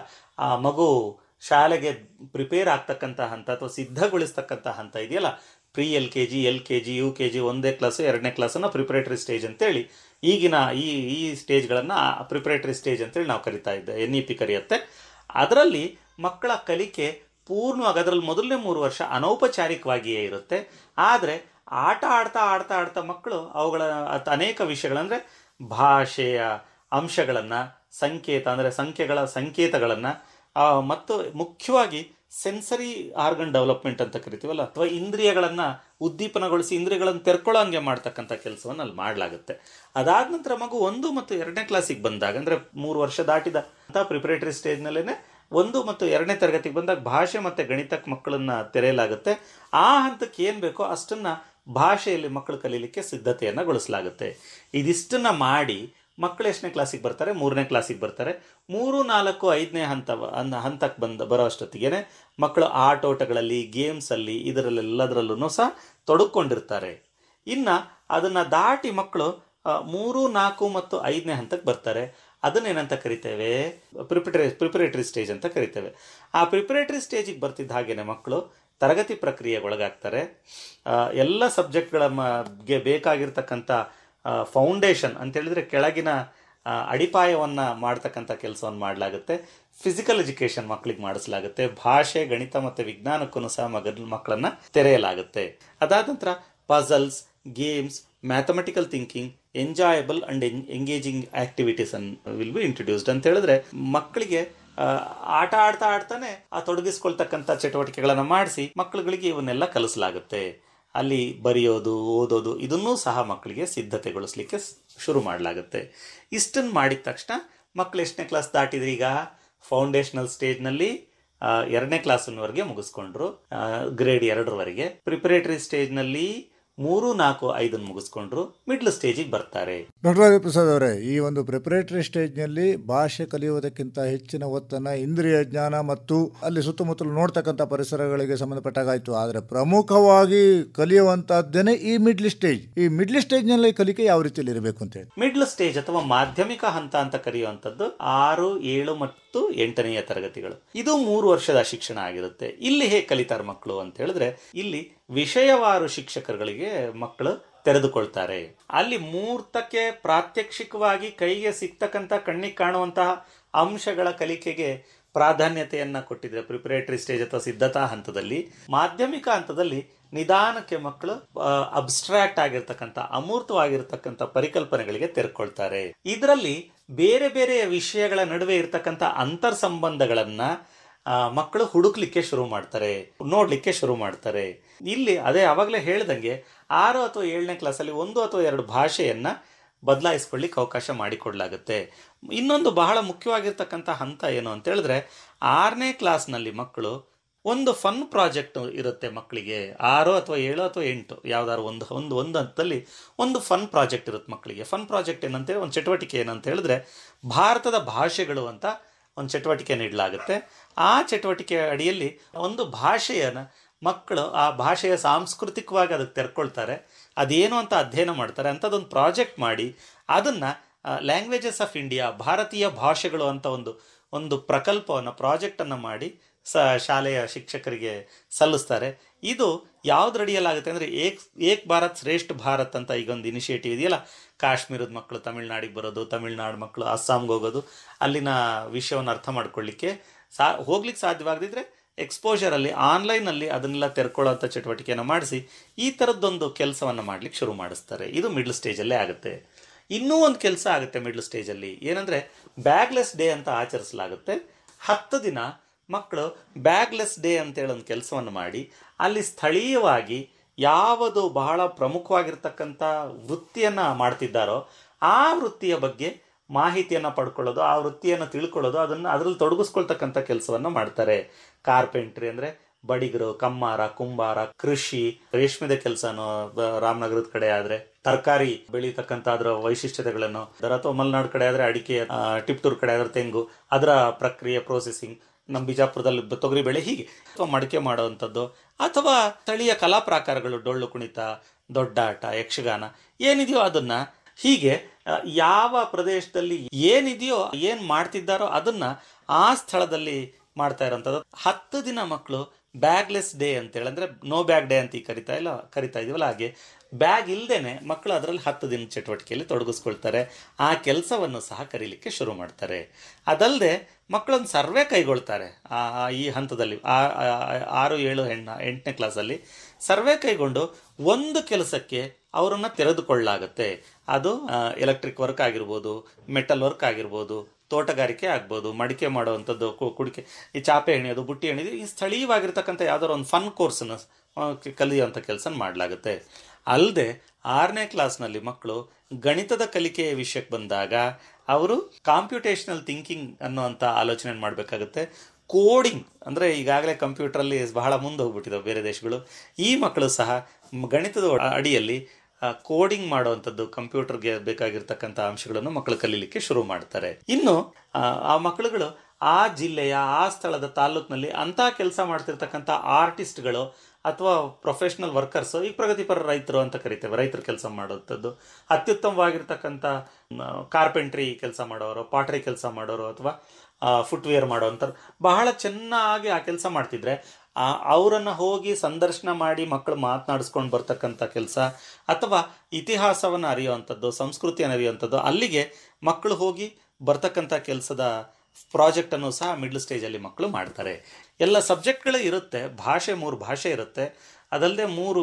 ಆ ಮಗು ಶಾಲೆಗೆ ಪ್ರಿಪೇರ್ ಆಗ್ತಕ್ಕಂಥ ಹಂತ ಅಥವಾ ಸಿದ್ಧಗೊಳಿಸ್ತಕ್ಕಂಥ ಹಂತ ಇದೆಯಲ್ಲ pre L K G L K G U K G ಒಂದೇ ಕ್ಲಾಸು ಎರಡನೇ ಕ್ಲಾಸನ್ನು ಪ್ರಿಪ್ರೇಟರಿ ಸ್ಟೇಜ್ ಅಂತೇಳಿ ಈಗಿನ ಈ ಈ ಸ್ಟೇಜ್ಗಳನ್ನು ಪ್ರಿಪ್ರೇಟರಿ ಸ್ಟೇಜ್ ಅಂತೇಳಿ ನಾವು ಕರಿತಾ ಇದ್ದೆ ಎನ್ ಇ e ಪಿ ಕರೆಯುತ್ತೆ ಅದರಲ್ಲಿ ಮಕ್ಕಳ ಕಲಿಕೆ ಪೂರ್ಣವಾಗಿ ಅದರಲ್ಲಿ ಮೊದಲನೇ ಮೂರು ವರ್ಷ ಅನೌಪಚಾರಿಕವಾಗಿಯೇ ಇರುತ್ತೆ ಆದರೆ ಆಟ ಆಡ್ತಾ ಆಡ್ತಾ ಆಡ್ತಾ ಮಕ್ಕಳು ಅವುಗಳ ಅನೇಕ ವಿಷಯಗಳಂದರೆ ಭಾಷೆಯ ಅಂಶಗಳನ್ನು ಸಂಕೇತ ಅಂದರೆ ಸಂಖ್ಯೆಗಳ ಸಂಕೇತಗಳನ್ನು ಮತ್ತು ಮುಖ್ಯವಾಗಿ ಸೆನ್ಸರಿ ಆರ್ಗನ್ ಡೆವಲಪ್ಮೆಂಟ್ ಅಂತ ಕರಿತೀವಲ್ಲ ಅಥವಾ ಇಂದ್ರಿಯಗಳನ್ನು ಉದ್ದೀಪನಗೊಳಿಸಿ ಇಂದ್ರಿಯಗಳನ್ನು ತೆರ್ಕೊಳ್ಳೋ ಹಂಗೆ ಮಾಡ್ತಕ್ಕಂಥ ಕೆಲಸವನ್ನು ಅಲ್ಲಿ ಮಾಡಲಾಗುತ್ತೆ ಅದಾದ ನಂತರ ಮಗು ಒಂದು ಮತ್ತು ಎರಡನೇ ಕ್ಲಾಸಿಗೆ ಬಂದಾಗ ಅಂದರೆ ಮೂರು ವರ್ಷ ದಾಟಿದ ಅಂತ ಪ್ರಿಪರೇಟರಿ ಸ್ಟೇಜ್ನಲ್ಲೇ ಒಂದು ಮತ್ತು ಎರಡನೇ ತರಗತಿಗೆ ಬಂದಾಗ ಭಾಷೆ ಮತ್ತು ಗಣಿತಕ್ಕೆ ಮಕ್ಕಳನ್ನು ತೆರೆಯಲಾಗುತ್ತೆ ಆ ಹಂತಕ್ಕೆ ಏನು ಬೇಕೋ ಅಷ್ಟನ್ನು ಭಾಷೆಯಲ್ಲಿ ಮಕ್ಕಳು ಕಲೀಲಿಕ್ಕೆ ಸಿದ್ಧತೆಯನ್ನು ಗೊಳಿಸಲಾಗುತ್ತೆ ಇದಿಷ್ಟನ್ನು ಮಾಡಿ ಮಕ್ಕಳು ಎಷ್ಟನೇ ಕ್ಲಾಸಿಗೆ ಬರ್ತಾರೆ ಮೂರನೇ ಕ್ಲಾಸಿಗೆ ಬರ್ತಾರೆ ಮೂರು ನಾಲ್ಕು ಐದನೇ ಹಂತ ಹಂತಕ್ಕೆ ಬಂದ ಬರೋ ಅಷ್ಟೊತ್ತಿಗೆ ಮಕ್ಕಳು ಆಟೋಟಗಳಲ್ಲಿ ಗೇಮ್ಸಲ್ಲಿ ಇದರಲ್ಲೆಲ್ಲದರಲ್ಲೂ ಸಹ ತೊಡಕೊಂಡಿರ್ತಾರೆ ಇನ್ನು ಅದನ್ನು ದಾಟಿ ಮಕ್ಕಳು ಮೂರು ನಾಲ್ಕು ಮತ್ತು ಐದನೇ ಹಂತಕ್ಕೆ ಬರ್ತಾರೆ ಅದನ್ನೇನಂತ ಕರಿತೇವೆ ಪ್ರಿಪರೇಟರಿ ಪ್ರಿಪರೇಟರಿ ಸ್ಟೇಜ್ ಅಂತ ಕರಿತೇವೆ ಆ ಪ್ರಿಪರೇಟರಿ ಸ್ಟೇಜಿಗೆ ಬರ್ತಿದ್ದ ಹಾಗೆಯೇ ಮಕ್ಕಳು ತರಗತಿ ಪ್ರಕ್ರಿಯೆಗೆ ಒಳಗಾಗ್ತಾರೆ ಎಲ್ಲ ಸಬ್ಜೆಕ್ಟ್ಗಳ ಮಗೆ ಬೇಕಾಗಿರ್ತಕ್ಕಂಥ ಫೌಂಡೇಶನ್ ಅಂತೇಳಿದರೆ ಕೆಳಗಿನ ಅಡಿಪಾಯವನ್ನು ಮಾಡ್ತಕ್ಕಂಥ ಕೆಲಸವನ್ನು ಮಾಡಲಾಗುತ್ತೆ ಫಿಸಿಕಲ್ ಎಜುಕೇಷನ್ ಮಕ್ಕಳಿಗೆ ಮಾಡಿಸಲಾಗುತ್ತೆ ಭಾಷೆ ಗಣಿತ ಮತ್ತು ವಿಜ್ಞಾನಕ್ಕೂ ಸಹ ಮಗ ಮಕ್ಕಳನ್ನು ತೆರೆಯಲಾಗುತ್ತೆ ಅದಾದ ನಂತರ puzzles games mathematical thinking enjoyable and engaging activities and will be introduced ಅಂತ ಹೇಳಿದ್ರೆ ಮಕ್ಕಳಿಗೆ ಆಟ ಆಡ್ತಾ ಆಡ್ತಾನೆ ಆ ತೊಡಗಿಸ್ಕೊಳ್ತಕ್ಕಂಥ ಚಟುವಟಿಕೆಗಳನ್ನು ಮಾಡಿಸಿ ಮಕ್ಕಳುಗಳಿಗೆ ಇವನ್ನೆಲ್ಲ ಕಲಿಸಲಾಗುತ್ತೆ ಅಲ್ಲಿ ಬರೆಯೋದು ಓದೋದು ಇದನ್ನೂ ಸಹ ಮಕ್ಕಳಿಗೆ ಸಿದ್ಧತೆಗೊಳಿಸ್ಲಿಕ್ಕೆ ಶುರು ಮಾಡಲಾಗುತ್ತೆ ಇಷ್ಟನ್ನು ಮಾಡಿದ ತಕ್ಷಣ ಮಕ್ಕಳು ಎಷ್ಟನೇ ಕ್ಲಾಸ್ ದಾಟಿದ್ರೆ ಈಗ ಫೌಂಡೇಶನಲ್ ಸ್ಟೇಜ್ನಲ್ಲಿ ಎರಡನೇ ಕ್ಲಾಸಿನವರೆಗೆ ಮುಗಿಸ್ಕೊಂಡ್ರು ಗ್ರೇಡ್ ಎರಡರವರೆಗೆ ಪ್ರಿಪರೇಟರಿ ಸ್ಟೇಜ್ನಲ್ಲಿ ಮೂರು ನಾಲ್ಕು ಐದನ್ನು ಮುಗಿಸ್ಕೊಂಡ್ರು ಮಿಡ್ಲ್ ಸ್ಟೇಜಿಗೆ ಬರ್ತಾರೆ ಡಾಕ್ಟರ್ ರವಿ ಪ್ರಸಾದ್ ಅವರೇ ಈ ಒಂದು ಪ್ರಿಪರೇಟರಿ ಸ್ಟೇಜ್ನಲ್ಲಿ ಭಾಷೆ ಕಲಿಯುವುದಕ್ಕಿಂತ ಹೆಚ್ಚಿನ ಒತ್ತನ್ನು ಇಂದ್ರಿಯ ಜ್ಞಾನ ಮತ್ತು ಅಲ್ಲಿ ಸುತ್ತಮುತ್ತಲು ನೋಡ್ತಕ್ಕಂಥ ಪರಿಸರಗಳಿಗೆ ಸಂಬಂಧಪಟ್ಟಾಗಾಯಿತು ಆದರೆ ಪ್ರಮುಖವಾಗಿ ಕಲಿಯುವಂತಹದ್ದೇನೆ ಈ ಮಿಡ್ಲ್ ಸ್ಟೇಜ್ ಈ ಮಿಡ್ಲ್ ಸ್ಟೇಜ್ನಲ್ಲಿ ಕಲಿಕೆ ಯಾವ ರೀತಿಯಲ್ಲಿ ಇರಬೇಕು ಅಂತ ಹೇಳಿ ಮಿಡ್ಲ್ ಸ್ಟೇಜ್ ಅಥವಾ ಮಾಧ್ಯಮಿಕ ಹಂತ ಅಂತ ಕರೆಯುವಂಥದ್ದು ಆರು ಏಳು ಮತ್ತು ಎಂಟನೆಯ ತರಗತಿಗಳು ಇದು ಮೂರು ವರ್ಷದ ಶಿಕ್ಷಣ ಆಗಿರುತ್ತೆ ಇಲ್ಲಿ ಹೇಗೆ ಕಲಿತಾರ ಮಕ್ಕಳು ಅಂತ ಹೇಳಿದ್ರೆ ಇಲ್ಲಿ ವಿಷಯವಾರು ಶಿಕ್ಷಕರುಗಳಿಗೆ ಮಕ್ಕಳು ತೆರೆದುಕೊಳ್ತಾರೆ ಅಲ್ಲಿ ಮೂರ್ತಕ್ಕೆ ಪ್ರಾತ್ಯಕ್ಷಿಕವಾಗಿ ಕೈಗೆ ಸಿಗ್ತಕ್ಕಂಥ ಕಣ್ಣಿಗೆ ಕಾಣುವಂತಹ ಅಂಶಗಳ ಕಲಿಕೆಗೆ ಪ್ರಾಧಾನ್ಯತೆಯನ್ನು ಕೊಟ್ಟಿದ್ದಾರೆ ಪ್ರಿಪರೇಟರಿ ಸ್ಟೇಜ್ ಅಥವಾ ಸಿದ್ಧತಾ ಹಂತದಲ್ಲಿ ಮಾಧ್ಯಮಿಕ ಹಂತದಲ್ಲಿ ನಿಧಾನಕ್ಕೆ ಮಕ್ಕಳು ಅಬ್ಸ್ಟ್ರಾಕ್ಟ್ ಆಗಿರ್ತಕ್ಕಂಥ ಅಮೂರ್ತವಾಗಿರ್ತಕ್ಕಂಥ ಪರಿಕಲ್ಪನೆಗಳಿಗೆ ತೆರ್ಕೊಳ್ತಾರೆ ಇದರಲ್ಲಿ ಬೇರೆ ಬೇರೆ ವಿಷಯಗಳ ನಡುವೆ ಇರತಕ್ಕಂಥ ಅಂತರ್ ಸಂಬಂಧಗಳನ್ನ ಮಕ್ಕಳು ಹುಡುಕ್ಲಿಕ್ಕೆ ಶುರು ಮಾಡ್ತಾರೆ ನೋಡ್ಲಿಕ್ಕೆ ಶುರು ಮಾಡ್ತಾರೆ ಇಲ್ಲಿ ಅದೇ ಅವಾಗಲೇ ಹೇಳ್ದಂಗೆ ಆರು ಅಥವಾ ಏಳನೇ ಕ್ಲಾಸಲ್ಲಿ ಒಂದು ಅಥವಾ ಎರಡು ಭಾಷೆಯನ್ನು ಬದಲಾಯಿಸ್ಕೊಳ್ಳಿಕ್ಕೆ ಅವಕಾಶ ಮಾಡಿಕೊಡಲಾಗುತ್ತೆ ಇನ್ನೊಂದು ಬಹಳ ಮುಖ್ಯವಾಗಿರ್ತಕ್ಕಂಥ ಹಂತ ಏನು ಅಂತ ಹೇಳಿದ್ರೆ ಆರನೇ ಕ್ಲಾಸ್ನಲ್ಲಿ ಮಕ್ಕಳು ಒಂದು ಫನ್ ಪ್ರಾಜೆಕ್ಟ್ ಇರುತ್ತೆ ಮಕ್ಕಳಿಗೆ ಆರು ಅಥವಾ ಏಳು ಅಥವಾ ಎಂಟು ಯಾವ್ದಾದ್ರು ಒಂದು ಒಂದು ಒಂದು ಹಂತದಲ್ಲಿ ಒಂದು ಫನ್ ಪ್ರಾಜೆಕ್ಟ್ ಇರುತ್ತೆ ಮಕ್ಕಳಿಗೆ ಫನ್ ಪ್ರಾಜೆಕ್ಟ್ ಏನಂತೇಳಿ ಒಂದು ಚಟುವಟಿಕೆ ಏನಂತ ಹೇಳಿದ್ರೆ ಭಾರತದ ಭಾಷೆಗಳು ಅಂತ ಒಂದು ಚಟುವಟಿಕೆ ನೀಡಲಾಗುತ್ತೆ ಆ ಚಟುವಟಿಕೆಯ ಅಡಿಯಲ್ಲಿ ಒಂದು ಭಾಷೆಯನ್ನು ಮಕ್ಕಳು ಆ ಭಾಷೆಯ ಸಾಂಸ್ಕೃತಿಕವಾಗಿ ಅದಕ್ಕೆ ತೆರ್ಕೊಳ್ತಾರೆ ಅದೇನು ಅಂತ ಅಧ್ಯಯನ ಮಾಡ್ತಾರೆ ಅಂಥದ್ದೊಂದು ಪ್ರಾಜೆಕ್ಟ್ ಮಾಡಿ ಅದನ್ನು ಲ್ಯಾಂಗ್ವೇಜಸ್ ಆಫ್ ಇಂಡಿಯಾ ಭಾರತೀಯ ಭಾಷೆಗಳು ಅಂತ ಒಂದು ಒಂದು ಪ್ರಕಲ್ಪವನ್ನು ಪ್ರಾಜೆಕ್ಟನ್ನು ಮಾಡಿ ಸ ಶಾಲೆಯ ಶಿಕ್ಷಕರಿಗೆ ಸಲ್ಲಿಸ್ತಾರೆ ಇದು ಯಾವುದ್ರ ಅಡಿಯಲ್ಲಾಗುತ್ತೆ ಅಂದರೆ ಏಕ್ ಏಕ್ ಭಾರತ್ ಶ್ರೇಷ್ಠ ಭಾರತ್ ಅಂತ ಒಂದು ಇನಿಷಿಯೇಟಿವ್ ಇದೆಯಲ್ಲ ಕಾಶ್ಮೀರದ ಮಕ್ಕಳು ತಮಿಳ್ನಾಡಿಗೆ ಬರೋದು ತಮಿಳ್ನಾಡು ಮಕ್ಕಳು ಅಸ್ಸಾಂಗೆ ಹೋಗೋದು ಅಲ್ಲಿನ ವಿಷಯವನ್ನು ಅರ್ಥ ಮಾಡ್ಕೊಳ್ಳಿಕ್ಕೆ ಸಾ ಹೋಗ್ಲಿಕ್ಕೆ ಸಾಧ್ಯವಾಗದಿದ್ದರೆ ಎಕ್ಸ್ಪೋಜರಲ್ಲಿ ಆನ್ಲೈನಲ್ಲಿ ಅದನ್ನೆಲ್ಲ ತೆರ್ಕೊಳ್ಳೋಂಥ ಚಟುವಟಿಕೆಯನ್ನು ಮಾಡಿಸಿ ಈ ಥರದ್ದೊಂದು ಕೆಲಸವನ್ನು ಮಾಡಲಿಕ್ಕೆ ಶುರು ಮಾಡಿಸ್ತಾರೆ ಇದು ಮಿಡ್ಲ್ ಸ್ಟೇಜಲ್ಲೇ ಆಗುತ್ತೆ ಇನ್ನೂ ಒಂದು ಕೆಲಸ ಆಗುತ್ತೆ ಮಿಡ್ಲ್ ಸ್ಟೇಜಲ್ಲಿ ಏನಂದರೆ ಬ್ಯಾಗ್ಲೆಸ್ ಡೇ ಅಂತ ಆಚರಿಸಲಾಗುತ್ತೆ ಹತ್ತು ದಿನ ಮಕ್ಕಳು ಬ್ಯಾಗ್ಲೆಸ್ ಡೇ ಒಂದು ಕೆಲಸವನ್ನು ಮಾಡಿ ಅಲ್ಲಿ ಸ್ಥಳೀಯವಾಗಿ ಯಾವುದು ಬಹಳ ಪ್ರಮುಖವಾಗಿರ್ತಕ್ಕಂಥ ವೃತ್ತಿಯನ್ನು ಮಾಡ್ತಿದ್ದಾರೋ ಆ ವೃತ್ತಿಯ ಬಗ್ಗೆ ಮಾಹಿತಿಯನ್ನು ಪಡ್ಕೊಳ್ಳೋದು ಆ ವೃತ್ತಿಯನ್ನು ತಿಳ್ಕೊಳ್ಳೋದು ಅದನ್ನು ಅದರಲ್ಲಿ ತೊಡಗಿಸ್ಕೊಳ್ತಕ್ಕಂಥ ಕೆಲಸವನ್ನು ಮಾಡ್ತಾರೆ ಕಾರ್ಪೆಂಟ್ರಿ ಅಂದರೆ ಬಡಿಗರು ಕಮ್ಮಾರ ಕುಂಬಾರ ಕೃಷಿ ರೇಷ್ಮೆದ ಕೆಲಸನೋ ರಾಮನಗರದ ಕಡೆ ಆದರೆ ತರಕಾರಿ ಬೆಳೀತಕ್ಕಂಥ ಅದರ ವೈಶಿಷ್ಟ್ಯತೆಗಳನ್ನು ಅದರ ಅಥವಾ ಮಲೆನಾಡು ಕಡೆ ಆದರೆ ಅಡಿಕೆ ಟಿಪ್ಟೂರ್ ಕಡೆ ಆದರೆ ತೆಂಗು ಅದರ ಪ್ರಕ್ರಿಯೆ ಪ್ರೋಸೆಸಿಂಗ್ ನಮ್ಮ ಬಿಜಾಪುರದಲ್ಲಿ ತೊಗರಿ ಬೆಳೆ ಹೀಗೆ ಅಥವಾ ಮಡಕೆ ಮಾಡುವಂಥದ್ದು ಅಥವಾ ಸ್ಥಳೀಯ ಕಲಾ ಪ್ರಾಕಾರಗಳು ಡೊಳ್ಳು ಕುಣಿತ ದೊಡ್ಡಾಟ ಯಕ್ಷಗಾನ ಏನಿದೆಯೋ ಅದನ್ನು ಹೀಗೆ ಯಾವ ಪ್ರದೇಶದಲ್ಲಿ ಏನಿದೆಯೋ ಏನು ಮಾಡ್ತಿದ್ದಾರೋ ಅದನ್ನು ಆ ಸ್ಥಳದಲ್ಲಿ ಮಾಡ್ತಾ ಇರೋಂಥದ್ದು ಹತ್ತು ದಿನ ಮಕ್ಕಳು ಬ್ಯಾಗ್ಲೆಸ್ ಡೇ ಅಂತೇಳಿ ಅಂದರೆ ನೋ ಬ್ಯಾಗ್ ಡೇ ಅಂತ ಈ ಕರಿತಾ ಇಲ್ಲ ಕರಿತಾ ಇದೀವಲ್ಲ ಹಾಗೆ ಬ್ಯಾಗ್ ಇಲ್ಲದೇನೆ ಮಕ್ಕಳು ಅದರಲ್ಲಿ ಹತ್ತು ದಿನ ಚಟುವಟಿಕೆಯಲ್ಲಿ ತೊಡಗಿಸ್ಕೊಳ್ತಾರೆ ಆ ಕೆಲಸವನ್ನು ಸಹ ಕರೀಲಿಕ್ಕೆ ಶುರು ಮಾಡ್ತಾರೆ ಅದಲ್ಲದೆ ಮಕ್ಕಳೊಂದು ಸರ್ವೆ ಕೈಗೊಳ್ತಾರೆ ಆ ಈ ಹಂತದಲ್ಲಿ ಆರು ಏಳು ಹೆಣ್ಣ ಎಂಟನೇ ಕ್ಲಾಸಲ್ಲಿ ಸರ್ವೆ ಕೈಗೊಂಡು ಒಂದು ಕೆಲಸಕ್ಕೆ ಅವರನ್ನು ತೆರೆದುಕೊಳ್ಳಲಾಗುತ್ತೆ ಅದು ಎಲೆಕ್ಟ್ರಿಕ್ ವರ್ಕ್ ಆಗಿರ್ಬೋದು ಮೆಟಲ್ ವರ್ಕ್ ಆಗಿರ್ಬೋದು ತೋಟಗಾರಿಕೆ ಆಗ್ಬೋದು ಮಡಿಕೆ ಮಾಡುವಂಥದ್ದು ಕುಡಿಕೆ ಈ ಚಾಪೆ ಎಣಿಯೋದು ಬುಟ್ಟಿ ಹೆಣಿಯೋದು ಈ ಸ್ಥಳೀಯವಾಗಿರ್ತಕ್ಕಂಥ ಯಾವುದಾದ್ರು ಒಂದು ಫನ್ ಕೋರ್ಸನ್ನು ಕಲಿಯುವಂಥ ಕೆಲಸ ಮಾಡಲಾಗುತ್ತೆ ಅಲ್ಲದೆ ಆರನೇ ಕ್ಲಾಸ್ನಲ್ಲಿ ಮಕ್ಕಳು ಗಣಿತದ ಕಲಿಕೆಯ ವಿಷಯಕ್ಕೆ ಬಂದಾಗ ಅವರು ಕಾಂಪ್ಯೂಟೇಷನಲ್ ಥಿಂಕಿಂಗ್ ಅನ್ನುವಂಥ ಆಲೋಚನೆ ಮಾಡಬೇಕಾಗುತ್ತೆ ಕೋಡಿಂಗ್ ಅಂದರೆ ಈಗಾಗಲೇ ಕಂಪ್ಯೂಟ್ರಲ್ಲಿ ಬಹಳ ಮುಂದೆ ಹೋಗ್ಬಿಟ್ಟಿದ್ದಾವೆ ಬೇರೆ ದೇಶಗಳು ಈ ಮಕ್ಕಳು ಸಹ ಗಣಿತದ ಅಡಿಯಲ್ಲಿ ಕೋಡಿಂಗ್ ಮಾಡುವಂಥದ್ದು ಕಂಪ್ಯೂಟರ್ಗೆ ಬೇಕಾಗಿರ್ತಕ್ಕಂಥ ಅಂಶಗಳನ್ನು ಮಕ್ಕಳು ಕಲೀಲಿಕ್ಕೆ ಶುರು ಮಾಡ್ತಾರೆ ಇನ್ನು ಆ ಮಕ್ಕಳುಗಳು ಆ ಜಿಲ್ಲೆಯ ಆ ಸ್ಥಳದ ತಾಲೂಕಿನಲ್ಲಿ ಅಂಥ ಕೆಲಸ ಮಾಡ್ತಿರ್ತಕ್ಕಂಥ ಆರ್ಟಿಸ್ಟ್ಗಳು ಅಥವಾ ಪ್ರೊಫೆಷ್ನಲ್ ವರ್ಕರ್ಸ್ ಈ ಪ್ರಗತಿಪರ ರೈತರು ಅಂತ ಕರಿತೇವೆ ರೈತರು ಕೆಲಸ ಮಾಡುವಂಥದ್ದು ಅತ್ಯುತ್ತಮವಾಗಿರ್ತಕ್ಕಂಥ ಕಾರ್ಪೆಂಟ್ರಿ ಕೆಲಸ ಮಾಡೋರು ಪಾಟ್ರಿ ಕೆಲಸ ಮಾಡೋರು ಅಥವಾ ಫುಟ್ವೇರ್ ಮಾಡೋವಂಥವ್ರು ಬಹಳ ಚೆನ್ನಾಗಿ ಆ ಕೆಲಸ ಮಾಡ್ತಿದ್ರೆ ಅವರನ್ನು ಹೋಗಿ ಸಂದರ್ಶನ ಮಾಡಿ ಮಕ್ಕಳು ಮಾತನಾಡಿಸ್ಕೊಂಡು ಬರ್ತಕ್ಕಂಥ ಕೆಲಸ ಅಥವಾ ಇತಿಹಾಸವನ್ನು ಅರಿಯುವಂಥದ್ದು ಸಂಸ್ಕೃತಿಯನ್ನು ಅರಿಯುವಂಥದ್ದು ಅಲ್ಲಿಗೆ ಮಕ್ಕಳು ಹೋಗಿ ಬರ್ತಕ್ಕಂಥ ಕೆಲಸದ ಪ್ರಾಜೆಕ್ಟನ್ನು ಸಹ ಮಿಡ್ಲ್ ಸ್ಟೇಜಲ್ಲಿ ಮಕ್ಕಳು ಮಾಡ್ತಾರೆ ಎಲ್ಲ ಸಬ್ಜೆಕ್ಟ್ಗಳೇ ಇರುತ್ತೆ ಭಾಷೆ ಮೂರು ಭಾಷೆ ಇರುತ್ತೆ ಅದಲ್ಲದೆ ಮೂರು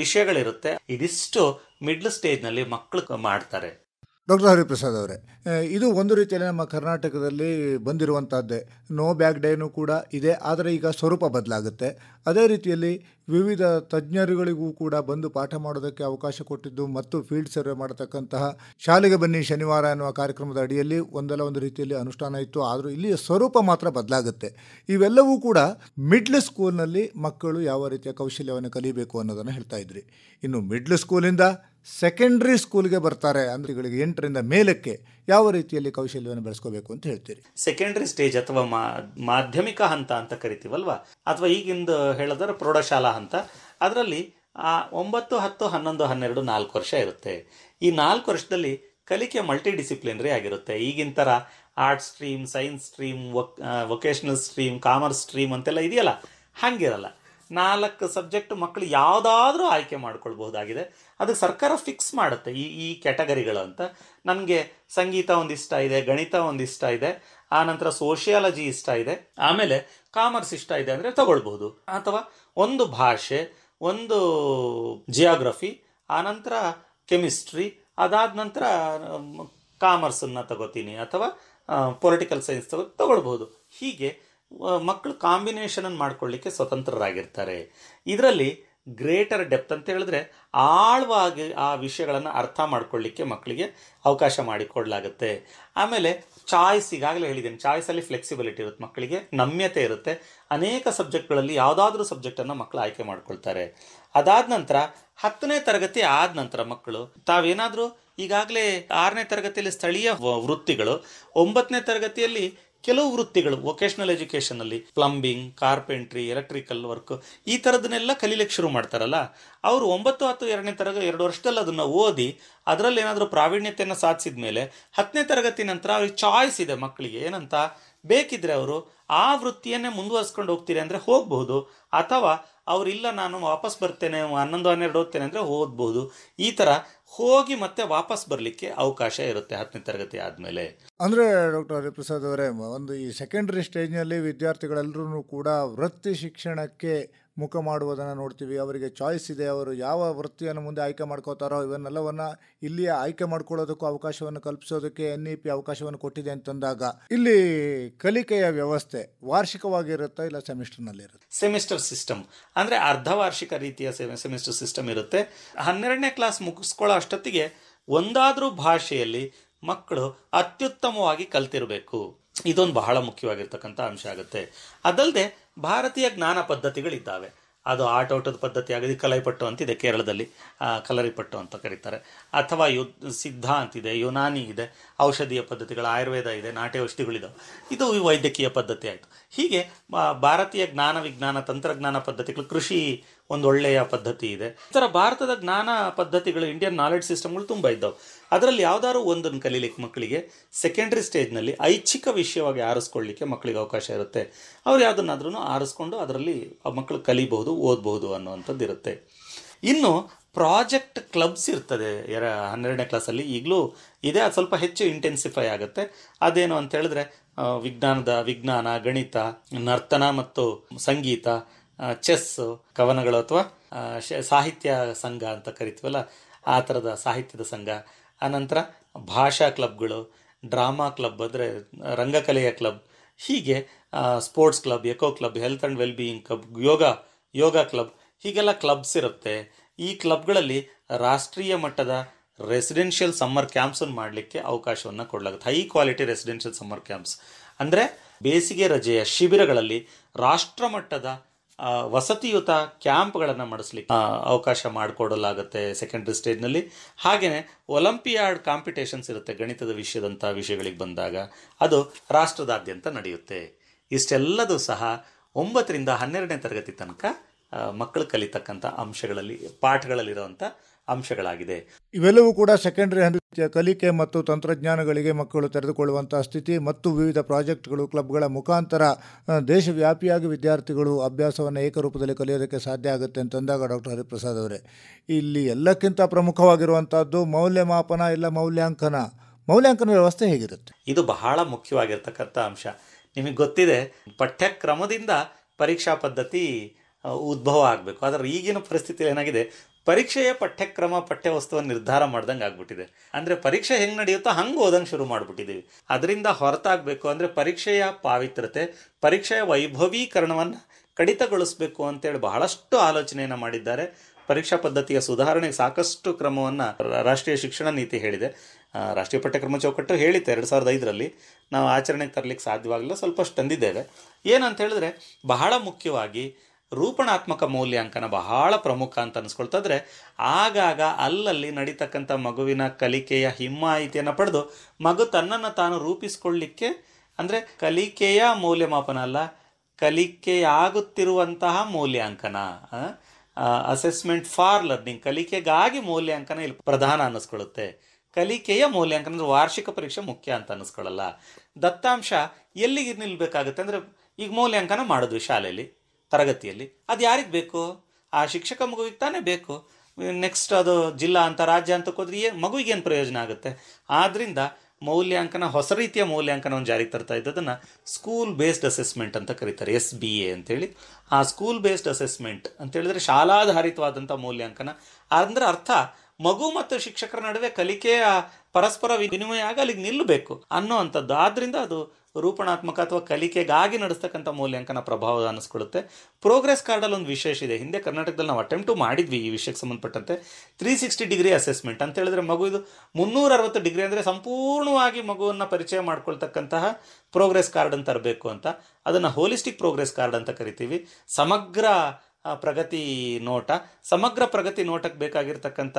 ವಿಷಯಗಳಿರುತ್ತೆ ಇದಿಷ್ಟು ಮಿಡ್ಲ್ ಸ್ಟೇಜ್ನಲ್ಲಿ ಮಕ್ಕಳು ಮಾಡ್ತಾರೆ ಡಾಕ್ಟರ್ ಹರಿಪ್ರಸಾದ್ ಅವರೇ ಇದು ಒಂದು ರೀತಿಯಲ್ಲಿ ನಮ್ಮ ಕರ್ನಾಟಕದಲ್ಲಿ ಬಂದಿರುವಂಥದ್ದೇ ನೋ ಬ್ಯಾಕ್ ಡೇನೂ ಕೂಡ ಇದೆ ಆದರೆ ಈಗ ಸ್ವರೂಪ ಬದಲಾಗುತ್ತೆ ಅದೇ ರೀತಿಯಲ್ಲಿ ವಿವಿಧ ತಜ್ಞರುಗಳಿಗೂ ಕೂಡ ಬಂದು ಪಾಠ ಮಾಡೋದಕ್ಕೆ ಅವಕಾಶ ಕೊಟ್ಟಿದ್ದು ಮತ್ತು ಫೀಲ್ಡ್ ಸರ್ವೆ ಮಾಡತಕ್ಕಂತಹ ಶಾಲೆಗೆ ಬನ್ನಿ ಶನಿವಾರ ಎನ್ನುವ ಕಾರ್ಯಕ್ರಮದ ಅಡಿಯಲ್ಲಿ ಒಂದಲ್ಲ ಒಂದು ರೀತಿಯಲ್ಲಿ ಅನುಷ್ಠಾನ ಇತ್ತು ಆದರೂ ಇಲ್ಲಿಯ ಸ್ವರೂಪ ಮಾತ್ರ ಬದಲಾಗುತ್ತೆ ಇವೆಲ್ಲವೂ ಕೂಡ ಮಿಡ್ಲ್ ಸ್ಕೂಲ್ನಲ್ಲಿ ಮಕ್ಕಳು ಯಾವ ರೀತಿಯ ಕೌಶಲ್ಯವನ್ನು ಕಲಿಬೇಕು ಅನ್ನೋದನ್ನು ಹೇಳ್ತಾ ಇದ್ರಿ ಇನ್ನು ಮಿಡ್ಲ್ ಸ್ಕೂಲಿಂದ ಸೆಕೆಂಡ್ರಿ ಸ್ಕೂಲ್ಗೆ ಬರ್ತಾರೆ ಅಂದ್ರೆ ಎಂಟರಿಂದ ಮೇಲಕ್ಕೆ ಯಾವ ರೀತಿಯಲ್ಲಿ ಕೌಶಲ್ಯವನ್ನು ಬೆಳೆಸ್ಕೋಬೇಕು ಅಂತ ಹೇಳ್ತೀರಿ ಸೆಕೆಂಡ್ರಿ ಸ್ಟೇಜ್ ಅಥವಾ ಮಾಧ್ಯಮಿಕ ಹಂತ ಅಂತ ಕರಿತೀವಲ್ವಾ ಅಥವಾ ಈಗಿಂದ ಹೇಳಿದ್ರೆ ಪ್ರೌಢಶಾಲಾ ಹಂತ ಅದರಲ್ಲಿ ಆ ಒಂಬತ್ತು ಹತ್ತು ಹನ್ನೊಂದು ಹನ್ನೆರಡು ನಾಲ್ಕು ವರ್ಷ ಇರುತ್ತೆ ಈ ನಾಲ್ಕು ವರ್ಷದಲ್ಲಿ ಕಲಿಕೆ ಮಲ್ಟಿ ಡಿಸಿಪ್ಲಿನರಿ ಆಗಿರುತ್ತೆ ಈಗಿನ ಥರ arts stream science stream voc vocational stream commerce stream ಅಂತೆಲ್ಲ ಇದೆಯಲ್ಲ ಹಾಗಿರಲ್ಲ ನಾಲ್ಕು ಸಬ್ಜೆಕ್ಟ್ ಮಕ್ಕಳು ಯಾವುದಾದ್ರೂ ಆಯ್ಕೆ ಮಾಡ್ಕೊಳ್ಬಹುದಾಗಿದೆ ಅದಕ್ಕೆ ಸರ್ಕಾರ ಫಿಕ್ಸ್ ಮಾಡುತ್ತೆ ಈ ಈ ಕ್ಯಾಟಗರಿಗಳು ಅಂತ ನನಗೆ ಸಂಗೀತ ಒಂದಿಷ್ಟ ಇದೆ ಗಣಿತ ಒಂದಿಷ್ಟ ಇದೆ ಆನಂತರ ಸೋಷಿಯಾಲಜಿ ಇಷ್ಟ ಇದೆ ಆಮೇಲೆ ಕಾಮರ್ಸ್ ಇಷ್ಟ ಇದೆ ಅಂದರೆ ತಗೊಳ್ಬೋದು ಅಥವಾ ಒಂದು ಭಾಷೆ ಒಂದು ಜಿಯಾಗ್ರಫಿ ಆನಂತರ ಕೆಮಿಸ್ಟ್ರಿ ಅದಾದ ನಂತರ ಕಾಮರ್ಸನ್ನು ತಗೋತೀನಿ ಅಥವಾ ಪೊಲಿಟಿಕಲ್ ಸೈನ್ಸ್ ತಗೋ ತಗೊಳ್ಬೋದು ಹೀಗೆ ಮಕ್ಕಳು ಕಾಂಬಿನೇಷನನ್ನು ಮಾಡ್ಕೊಳ್ಳಿಕ್ಕೆ ಸ್ವತಂತ್ರರಾಗಿರ್ತಾರೆ ಇದರಲ್ಲಿ ಗ್ರೇಟರ್ ಡೆಪ್ತ್ ಅಂತ ಹೇಳಿದ್ರೆ ಆಳವಾಗಿ ಆ ವಿಷಯಗಳನ್ನು ಅರ್ಥ ಮಾಡ್ಕೊಳ್ಳಿಕ್ಕೆ ಮಕ್ಕಳಿಗೆ ಅವಕಾಶ ಮಾಡಿಕೊಡಲಾಗುತ್ತೆ ಆಮೇಲೆ ಚಾಯ್ಸ್ ಈಗಾಗಲೇ ಹೇಳಿದ್ದೀನಿ ಚಾಯ್ಸಲ್ಲಿ ಫ್ಲೆಕ್ಸಿಬಿಲಿಟಿ ಇರುತ್ತೆ ಮಕ್ಕಳಿಗೆ ನಮ್ಯತೆ ಇರುತ್ತೆ ಅನೇಕ ಸಬ್ಜೆಕ್ಟ್ಗಳಲ್ಲಿ ಯಾವುದಾದ್ರೂ ಸಬ್ಜೆಕ್ಟನ್ನು ಮಕ್ಕಳು ಆಯ್ಕೆ ಮಾಡ್ಕೊಳ್ತಾರೆ ಅದಾದ ನಂತರ ಹತ್ತನೇ ತರಗತಿ ಆದ ನಂತರ ಮಕ್ಕಳು ತಾವೇನಾದರೂ ಈಗಾಗಲೇ ಆರನೇ ತರಗತಿಯಲ್ಲಿ ಸ್ಥಳೀಯ ವೃತ್ತಿಗಳು ಒಂಬತ್ತನೇ ತರಗತಿಯಲ್ಲಿ ಕೆಲವು ವೃತ್ತಿಗಳು ವೊಕೇಶನಲ್ ಅಲ್ಲಿ ಪ್ಲಂಬಿಂಗ್ ಕಾರ್ಪೆಂಟ್ರಿ ಎಲೆಕ್ಟ್ರಿಕಲ್ ವರ್ಕ್ ಈ ಥರದನ್ನೆಲ್ಲ ಕಲೀಲಿಕ್ಕೆ ಶುರು ಮಾಡ್ತಾರಲ್ಲ ಅವರು ಒಂಬತ್ತು ಹತ್ತು ಎರಡನೇ ತರಗತಿ ಎರಡು ವರ್ಷದಲ್ಲಿ ಅದನ್ನ ಓದಿ ಅದರಲ್ಲಿ ಏನಾದರೂ ಪ್ರಾವೀಣ್ಯತೆಯನ್ನು ಸಾಧಿಸಿದ ಮೇಲೆ ಹತ್ತನೇ ತರಗತಿ ನಂತರ ಅವ್ರಿಗೆ ಚಾಯ್ಸ್ ಇದೆ ಮಕ್ಕಳಿಗೆ ಏನಂತ ಬೇಕಿದ್ರೆ ಅವರು ಆ ವೃತ್ತಿಯನ್ನೇ ಮುಂದುವರ್ಸ್ಕೊಂಡು ಹೋಗ್ತೀರಿ ಅಂದರೆ ಹೋಗ್ಬಹುದು ಅಥವಾ ಅವರಿಲ್ಲ ನಾನು ವಾಪಸ್ ಬರ್ತೇನೆ ಹನ್ನೊಂದು ಹನ್ನೆರಡು ಓದ್ತೇನೆ ಅಂದರೆ ಓದ್ಬಹುದು ಈ ಥರ ಹೋಗಿ ಮತ್ತೆ ವಾಪಸ್ ಬರಲಿಕ್ಕೆ ಅವಕಾಶ ಇರುತ್ತೆ ಹತ್ತನೇ ತರಗತಿ ಆದ್ಮೇಲೆ ಅಂದರೆ ಡಾಕ್ಟರ್ ಹರಿಪ್ರಸಾದ್ ಅವರೇ ಒಂದು ಈ ಸೆಕೆಂಡರಿ ಸ್ಟೇಜ್ನಲ್ಲಿ ವಿದ್ಯಾರ್ಥಿಗಳೆಲ್ಲರೂ ಕೂಡ ವೃತ್ತಿ ಶಿಕ್ಷಣಕ್ಕೆ ಮುಖ ಮಾಡುವುದನ್ನು ನೋಡ್ತೀವಿ ಅವರಿಗೆ ಚಾಯ್ಸ್ ಇದೆ ಅವರು ಯಾವ ವೃತ್ತಿಯನ್ನು ಮುಂದೆ ಆಯ್ಕೆ ಮಾಡ್ಕೋತಾರೋ ಇವನ್ನೆಲ್ಲವನ್ನು ಇಲ್ಲಿಯೇ ಆಯ್ಕೆ ಮಾಡ್ಕೊಳ್ಳೋದಕ್ಕೂ ಅವಕಾಶವನ್ನು ಕಲ್ಪಿಸೋದಕ್ಕೆ ಎನ್ ಇ ಪಿ ಅವಕಾಶವನ್ನು ಕೊಟ್ಟಿದೆ ಅಂತಂದಾಗ ಇಲ್ಲಿ ಕಲಿಕೆಯ ವ್ಯವಸ್ಥೆ ವಾರ್ಷಿಕವಾಗಿರುತ್ತಾ ಇಲ್ಲ ಸೆಮಿಸ್ಟರ್ನಲ್ಲಿ ಇರುತ್ತೆ ಸೆಮಿಸ್ಟರ್ ಸಿಸ್ಟಮ್ ಅಂದರೆ ಅರ್ಧ ವಾರ್ಷಿಕ ರೀತಿಯ ಸೆಮಿಸ್ಟರ್ ಸಿಸ್ಟಮ್ ಇರುತ್ತೆ ಹನ್ನೆರಡನೇ ಕ್ಲಾಸ್ ಮುಗಿಸ್ಕೊಳ್ಳೋ ಅಷ್ಟೊತ್ತಿಗೆ ಒಂದಾದರೂ ಭಾಷೆಯಲ್ಲಿ ಮಕ್ಕಳು ಅತ್ಯುತ್ತಮವಾಗಿ ಕಲ್ತಿರಬೇಕು ಇದೊಂದು ಬಹಳ ಮುಖ್ಯವಾಗಿರ್ತಕ್ಕಂಥ ಅಂಶ ಆಗುತ್ತೆ ಅದಲ್ಲದೆ ಭಾರತೀಯ ಜ್ಞಾನ ಪದ್ಧತಿಗಳಿದ್ದಾವೆ ಅದು ಆಟೋಟದ ಪದ್ಧತಿ ಆಗಿದೆ ಕಲೈಪಟ್ಟು ಅಂತಿದೆ ಕೇರಳದಲ್ಲಿ ಕಲರಿಪಟ್ಟು ಅಂತ ಕರೀತಾರೆ ಅಥವಾ ಯು ಸಿದ್ಧ ಅಂತಿದೆ ಯುನಾನಿ ಇದೆ ಔಷಧೀಯ ಪದ್ಧತಿಗಳು ಆಯುರ್ವೇದ ಇದೆ ನಾಟ್ಯ ಔಷಧಿಗಳಿದ್ದಾವೆ ಇದು ವೈದ್ಯಕೀಯ ಪದ್ಧತಿ ಆಯಿತು ಹೀಗೆ ಭಾರತೀಯ ಜ್ಞಾನ ವಿಜ್ಞಾನ ತಂತ್ರಜ್ಞಾನ ಪದ್ಧತಿಗಳು ಕೃಷಿ ಒಂದು ಒಳ್ಳೆಯ ಪದ್ಧತಿ ಇದೆ ಈ ಥರ ಭಾರತದ ಜ್ಞಾನ ಪದ್ಧತಿಗಳು ಇಂಡಿಯನ್ ನಾಲೆಡ್ಜ್ ಸಿಸ್ಟಮ್ಗಳು ತುಂಬ ಇದ್ದಾವೆ ಅದರಲ್ಲಿ ಯಾವ್ದಾದ್ರು ಒಂದನ್ನು ಕಲೀಲಿಕ್ಕೆ ಮಕ್ಕಳಿಗೆ ಸೆಕೆಂಡ್ರಿ ಸ್ಟೇಜ್ನಲ್ಲಿ ಐಚ್ಛಿಕ ವಿಷಯವಾಗಿ ಆರಿಸ್ಕೊಳ್ಳಿಕ್ಕೆ ಮಕ್ಕಳಿಗೆ ಅವಕಾಶ ಇರುತ್ತೆ ಅವ್ರು ಯಾವುದನ್ನಾದ್ರೂ ಆರಿಸ್ಕೊಂಡು ಅದರಲ್ಲಿ ಮಕ್ಕಳು ಕಲಿಬಹುದು ಓದಬಹುದು ಅನ್ನುವಂಥದ್ದು ಇರುತ್ತೆ ಇನ್ನು ಪ್ರಾಜೆಕ್ಟ್ ಕ್ಲಬ್ಸ್ ಇರ್ತದೆ ಎರ ಹನ್ನೆರಡನೇ ಕ್ಲಾಸಲ್ಲಿ ಈಗಲೂ ಇದೆ ಅದು ಸ್ವಲ್ಪ ಹೆಚ್ಚು ಇಂಟೆನ್ಸಿಫೈ ಆಗುತ್ತೆ ಅದೇನು ಅಂತ ಹೇಳಿದ್ರೆ ವಿಜ್ಞಾನದ ವಿಜ್ಞಾನ ಗಣಿತ ನರ್ತನ ಮತ್ತು ಸಂಗೀತ ಚೆಸ್ ಕವನಗಳು ಅಥವಾ ಸಾಹಿತ್ಯ ಸಂಘ ಅಂತ ಕರಿತೀವಲ್ಲ ಆ ಥರದ ಸಾಹಿತ್ಯದ ಸಂಘ ಆನಂತರ ಭಾಷಾ ಕ್ಲಬ್ಗಳು ಡ್ರಾಮಾ ಕ್ಲಬ್ ಅಂದರೆ ರಂಗಕಲೆಯ ಕ್ಲಬ್ ಹೀಗೆ sports club eco club health and well being club yoga yoga club ಹೀಗೆಲ್ಲ ಕ್ಲಬ್ಸ್ ಇರುತ್ತೆ ಈ ಕ್ಲಬ್ಗಳಲ್ಲಿ ರಾಷ್ಟ್ರೀಯ ಮಟ್ಟದ ರೆಸಿಡೆನ್ಷಿಯಲ್ ಸಮ್ಮರ್ ಕ್ಯಾಂಪ್ಸನ್ನು ಮಾಡಲಿಕ್ಕೆ ಅವಕಾಶವನ್ನು ಕೊಡಲಾಗುತ್ತೆ high quality residential summer camps ಅಂದರೆ ಬೇಸಿಗೆ ರಜೆಯ ಶಿಬಿರಗಳಲ್ಲಿ ರಾಷ್ಟ್ರಮಟ್ಟದ ವಸತಿಯುತ ಕ್ಯಾಂಪ್ಗಳನ್ನು ಮಾಡಿಸ್ಲಿಕ್ಕೆ ಅವಕಾಶ ಮಾಡಿಕೊಡಲಾಗುತ್ತೆ ಸೆಕೆಂಡ್ರಿ ಸ್ಟೇಜ್ನಲ್ಲಿ ಹಾಗೆಯೇ ಒಲಂಪಿಯಾಡ್ ಕಾಂಪಿಟೇಷನ್ಸ್ ಇರುತ್ತೆ ಗಣಿತದ ವಿಷಯದಂಥ ವಿಷಯಗಳಿಗೆ ಬಂದಾಗ ಅದು ರಾಷ್ಟ್ರದಾದ್ಯಂತ ನಡೆಯುತ್ತೆ ಇಷ್ಟೆಲ್ಲದೂ ಸಹ ಒಂಬತ್ತರಿಂದ ಹನ್ನೆರಡನೇ ತರಗತಿ ತನಕ ಮಕ್ಕಳು ಕಲಿತಕ್ಕಂಥ ಅಂಶಗಳಲ್ಲಿ ಪಾಠಗಳಲ್ಲಿರುವಂಥ ಅಂಶಗಳಾಗಿದೆ ಇವೆಲ್ಲವೂ ಕೂಡ ಸೆಕೆಂಡರಿ ಹಂತದ ಕಲಿಕೆ ಮತ್ತು ತಂತ್ರಜ್ಞಾನಗಳಿಗೆ ಮಕ್ಕಳು ತೆರೆದುಕೊಳ್ಳುವಂತಹ ಸ್ಥಿತಿ ಮತ್ತು ವಿವಿಧ ಪ್ರಾಜೆಕ್ಟ್ಗಳು ಕ್ಲಬ್ಗಳ ಮುಖಾಂತರ ದೇಶವ್ಯಾಪಿಯಾಗಿ ವಿದ್ಯಾರ್ಥಿಗಳು ಅಭ್ಯಾಸವನ್ನು ಏಕರೂಪದಲ್ಲಿ ಕಲಿಯೋದಕ್ಕೆ ಸಾಧ್ಯ ಆಗುತ್ತೆ ಅಂತಂದಾಗ ಡಾಕ್ಟರ್ ಹರಿಪ್ರಸಾದ್ ಅವರೇ ಇಲ್ಲಿ ಎಲ್ಲಕ್ಕಿಂತ ಪ್ರಮುಖವಾಗಿರುವಂತಹದ್ದು ಮೌಲ್ಯಮಾಪನ ಇಲ್ಲ ಮೌಲ್ಯಾಂಕನ ಮೌಲ್ಯಾಂಕನ ವ್ಯವಸ್ಥೆ ಹೇಗಿರುತ್ತೆ ಇದು ಬಹಳ ಮುಖ್ಯವಾಗಿರ್ತಕ್ಕಂಥ ಅಂಶ ನಿಮಗೆ ಗೊತ್ತಿದೆ ಪಠ್ಯಕ್ರಮದಿಂದ ಪರೀಕ್ಷಾ ಪದ್ಧತಿ ಉದ್ಭವ ಆಗಬೇಕು ಆದರೆ ಈಗಿನ ಪರಿಸ್ಥಿತಿ ಏನಾಗಿದೆ ಪರೀಕ್ಷೆಯ ಪಠ್ಯಕ್ರಮ ವಸ್ತುವನ್ನು ನಿರ್ಧಾರ ಮಾಡ್ದಂಗೆ ಆಗ್ಬಿಟ್ಟಿದೆ ಅಂದರೆ ಪರೀಕ್ಷೆ ಹೆಂಗೆ ನಡೆಯುತ್ತೋ ಹಂಗೆ ಓದಂಗೆ ಶುರು ಮಾಡಿಬಿಟ್ಟಿದ್ದೀವಿ ಅದರಿಂದ ಹೊರತಾಗಬೇಕು ಅಂದರೆ ಪರೀಕ್ಷೆಯ ಪಾವಿತ್ರತೆ ಪರೀಕ್ಷೆಯ ವೈಭವೀಕರಣವನ್ನು ಕಡಿತಗೊಳಿಸಬೇಕು ಅಂತೇಳಿ ಬಹಳಷ್ಟು ಆಲೋಚನೆಯನ್ನು ಮಾಡಿದ್ದಾರೆ ಪರೀಕ್ಷಾ ಪದ್ಧತಿಯ ಸುಧಾರಣೆಗೆ ಸಾಕಷ್ಟು ಕ್ರಮವನ್ನು ರಾಷ್ಟ್ರೀಯ ಶಿಕ್ಷಣ ನೀತಿ ಹೇಳಿದೆ ರಾಷ್ಟ್ರೀಯ ಪಠ್ಯಕ್ರಮ ಚೌಕಟ್ಟು ಹೇಳಿತ್ತು ಎರಡು ಸಾವಿರದ ಐದರಲ್ಲಿ ನಾವು ಆಚರಣೆಗೆ ತರಲಿಕ್ಕೆ ಸಾಧ್ಯವಾಗಲಿಲ್ಲ ಸ್ವಲ್ಪಷ್ಟು ತಂದಿದ್ದೇವೆ ಏನಂತ ಹೇಳಿದ್ರೆ ಬಹಳ ಮುಖ್ಯವಾಗಿ ರೂಪಣಾತ್ಮಕ ಮೌಲ್ಯಾಂಕನ ಬಹಳ ಪ್ರಮುಖ ಅಂತ ಅನ್ಸ್ಕೊಳ್ತಾದ್ರೆ ಆಗಾಗ ಅಲ್ಲಲ್ಲಿ ನಡೀತಕ್ಕಂಥ ಮಗುವಿನ ಕಲಿಕೆಯ ಹಿಮ್ಮಾಯಿತಿಯನ್ನು ಪಡೆದು ಮಗು ತನ್ನನ್ನು ತಾನು ರೂಪಿಸ್ಕೊಳ್ಳಿಕ್ಕೆ ಅಂದರೆ ಕಲಿಕೆಯ ಮೌಲ್ಯಮಾಪನ ಅಲ್ಲ ಕಲಿಕೆಯಾಗುತ್ತಿರುವಂತಹ ಮೌಲ್ಯಾಂಕನ ಅಸೆಸ್ಮೆಂಟ್ ಫಾರ್ ಲರ್ನಿಂಗ್ ಕಲಿಕೆಗಾಗಿ ಮೌಲ್ಯಾಂಕನ ಇಲ್ಲಿ ಪ್ರಧಾನ ಅನ್ನಿಸ್ಕೊಳ್ಳುತ್ತೆ ಕಲಿಕೆಯ ಮೌಲ್ಯಾಂಕನ ಅಂದರೆ ವಾರ್ಷಿಕ ಪರೀಕ್ಷೆ ಮುಖ್ಯ ಅಂತ ಅನ್ನಿಸ್ಕೊಳ್ಳಲ್ಲ ದತ್ತಾಂಶ ಎಲ್ಲಿಗೆ ನಿಲ್ಬೇಕಾಗುತ್ತೆ ಅಂದರೆ ಈಗ ಮೌಲ್ಯಾಂಕನ ಮಾಡಿದ್ವಿ ಶಾಲೆಯಲ್ಲಿ ತರಗತಿಯಲ್ಲಿ ಅದು ಯಾರಿಗೆ ಬೇಕು ಆ ಶಿಕ್ಷಕ ಮಗುವಿಗೆ ತಾನೇ ಬೇಕು ನೆಕ್ಸ್ಟ್ ಅದು ಜಿಲ್ಲಾ ಅಂತ ರಾಜ್ಯ ಅಂತ ಹೋದ್ರೆ ಏನು ಮಗುವಿಗೆ ಏನು ಪ್ರಯೋಜನ ಆಗುತ್ತೆ ಆದ್ದರಿಂದ ಮೌಲ್ಯಾಂಕನ ಹೊಸ ರೀತಿಯ ಮೌಲ್ಯಾಂಕನವನ್ನು ಜಾರಿಗೆ ತರ್ತಾ ಇದ್ದದನ್ನು ಸ್ಕೂಲ್ ಬೇಸ್ಡ್ ಅಸೆಸ್ಮೆಂಟ್ ಅಂತ ಕರೀತಾರೆ ಎಸ್ ಬಿ ಎ ಅಂತೇಳಿ ಆ ಸ್ಕೂಲ್ ಬೇಸ್ಡ್ ಅಸೆಸ್ಮೆಂಟ್ ಅಂತೇಳಿದರೆ ಶಾಲಾಧಾರಿತವಾದಂಥ ಮೌಲ್ಯಾಂಕನ ಅಂದರೆ ಅರ್ಥ ಮಗು ಮತ್ತು ಶಿಕ್ಷಕರ ನಡುವೆ ಕಲಿಕೆಯ ಪರಸ್ಪರ ವಿನಿಮಯ ಆಗ ಅಲ್ಲಿಗೆ ನಿಲ್ಲಬೇಕು ಅನ್ನೋವಂಥದ್ದು ಆದ್ದರಿಂದ ಅದು ರೂಪಣಾತ್ಮಕ ಅಥವಾ ಕಲಿಕೆಗಾಗಿ ನಡೆಸ್ತಕ್ಕಂಥ ಮೌಲ್ಯಾಂಕನ ಪ್ರಭಾವ ಅನ್ನಿಸ್ಕೊಳ್ಳುತ್ತೆ ಪ್ರೋಗ್ರೆಸ್ ಕಾರ್ಡಲ್ಲಿ ಒಂದು ವಿಶೇಷ ಇದೆ ಹಿಂದೆ ಕರ್ನಾಟಕದಲ್ಲಿ ನಾವು ಅಟೆಂಪ್ಟು ಮಾಡಿದ್ವಿ ಈ ವಿಷಯಕ್ಕೆ ಸಂಬಂಧಪಟ್ಟಂತೆ ತ್ರೀ ಸಿಕ್ಸ್ಟಿ ಡಿಗ್ರಿ ಅಸೆಸ್ಮೆಂಟ್ ಅಂತ ಹೇಳಿದ್ರೆ ಮಗು ಇದು ಮುನ್ನೂರ ಅರವತ್ತು ಡಿಗ್ರಿ ಅಂದರೆ ಸಂಪೂರ್ಣವಾಗಿ ಮಗುವನ್ನು ಪರಿಚಯ ಮಾಡ್ಕೊಳ್ತಕ್ಕಂತಹ ಪ್ರೋಗ್ರೆಸ್ ಕಾರ್ಡ್ ತರಬೇಕು ಅಂತ ಅದನ್ನು ಹೋಲಿಸ್ಟಿಕ್ ಪ್ರೋಗ್ರೆಸ್ ಕಾರ್ಡ್ ಅಂತ ಕರಿತೀವಿ ಸಮಗ್ರ ಪ್ರಗತಿ ನೋಟ ಸಮಗ್ರ ಪ್ರಗತಿ ನೋಟಕ್ಕೆ ಬೇಕಾಗಿರ್ತಕ್ಕಂಥ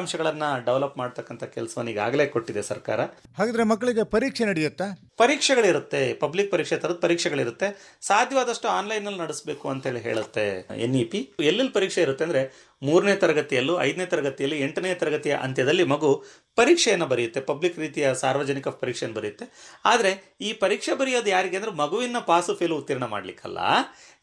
ಅಂಶಗಳನ್ನ ಡೆವಲಪ್ ಮಾಡ್ತಕ್ಕಂಥ ಕೆಲಸವನ್ನು ಈಗಾಗಲೇ ಕೊಟ್ಟಿದೆ ಸರ್ಕಾರ ಹಾಗಾದ್ರೆ ಮಕ್ಕಳಿಗೆ ಪರೀಕ್ಷೆ ನಡೆಯುತ್ತಾ ಪರೀಕ್ಷೆಗಳಿರುತ್ತೆ ಪಬ್ಲಿಕ್ ಪರೀಕ್ಷೆ ಥರದ ಪರೀಕ್ಷೆಗಳಿರುತ್ತೆ ಸಾಧ್ಯವಾದಷ್ಟು ಆನ್ಲೈನಲ್ಲಿ ನಡೆಸಬೇಕು ಅಂತೇಳಿ ಹೇಳುತ್ತೆ ಎನ್ ಇ ಪಿ ಎಲ್ಲೆಲ್ಲಿ ಪರೀಕ್ಷೆ ಇರುತ್ತೆ ಅಂದರೆ ಮೂರನೇ ತರಗತಿಯಲ್ಲೂ ಐದನೇ ತರಗತಿಯಲ್ಲಿ ಎಂಟನೇ ತರಗತಿಯ ಅಂತ್ಯದಲ್ಲಿ ಮಗು ಪರೀಕ್ಷೆಯನ್ನು ಬರೆಯುತ್ತೆ ಪಬ್ಲಿಕ್ ರೀತಿಯ ಸಾರ್ವಜನಿಕ ಪರೀಕ್ಷೆಯನ್ನು ಬರೆಯುತ್ತೆ ಆದರೆ ಈ ಪರೀಕ್ಷೆ ಬರೆಯೋದು ಯಾರಿಗೆ ಅಂದರೆ ಮಗುವಿನ ಪಾಸು ಫೇಲು ಉತ್ತೀರ್ಣ ಮಾಡಲಿಕ್ಕಲ್ಲ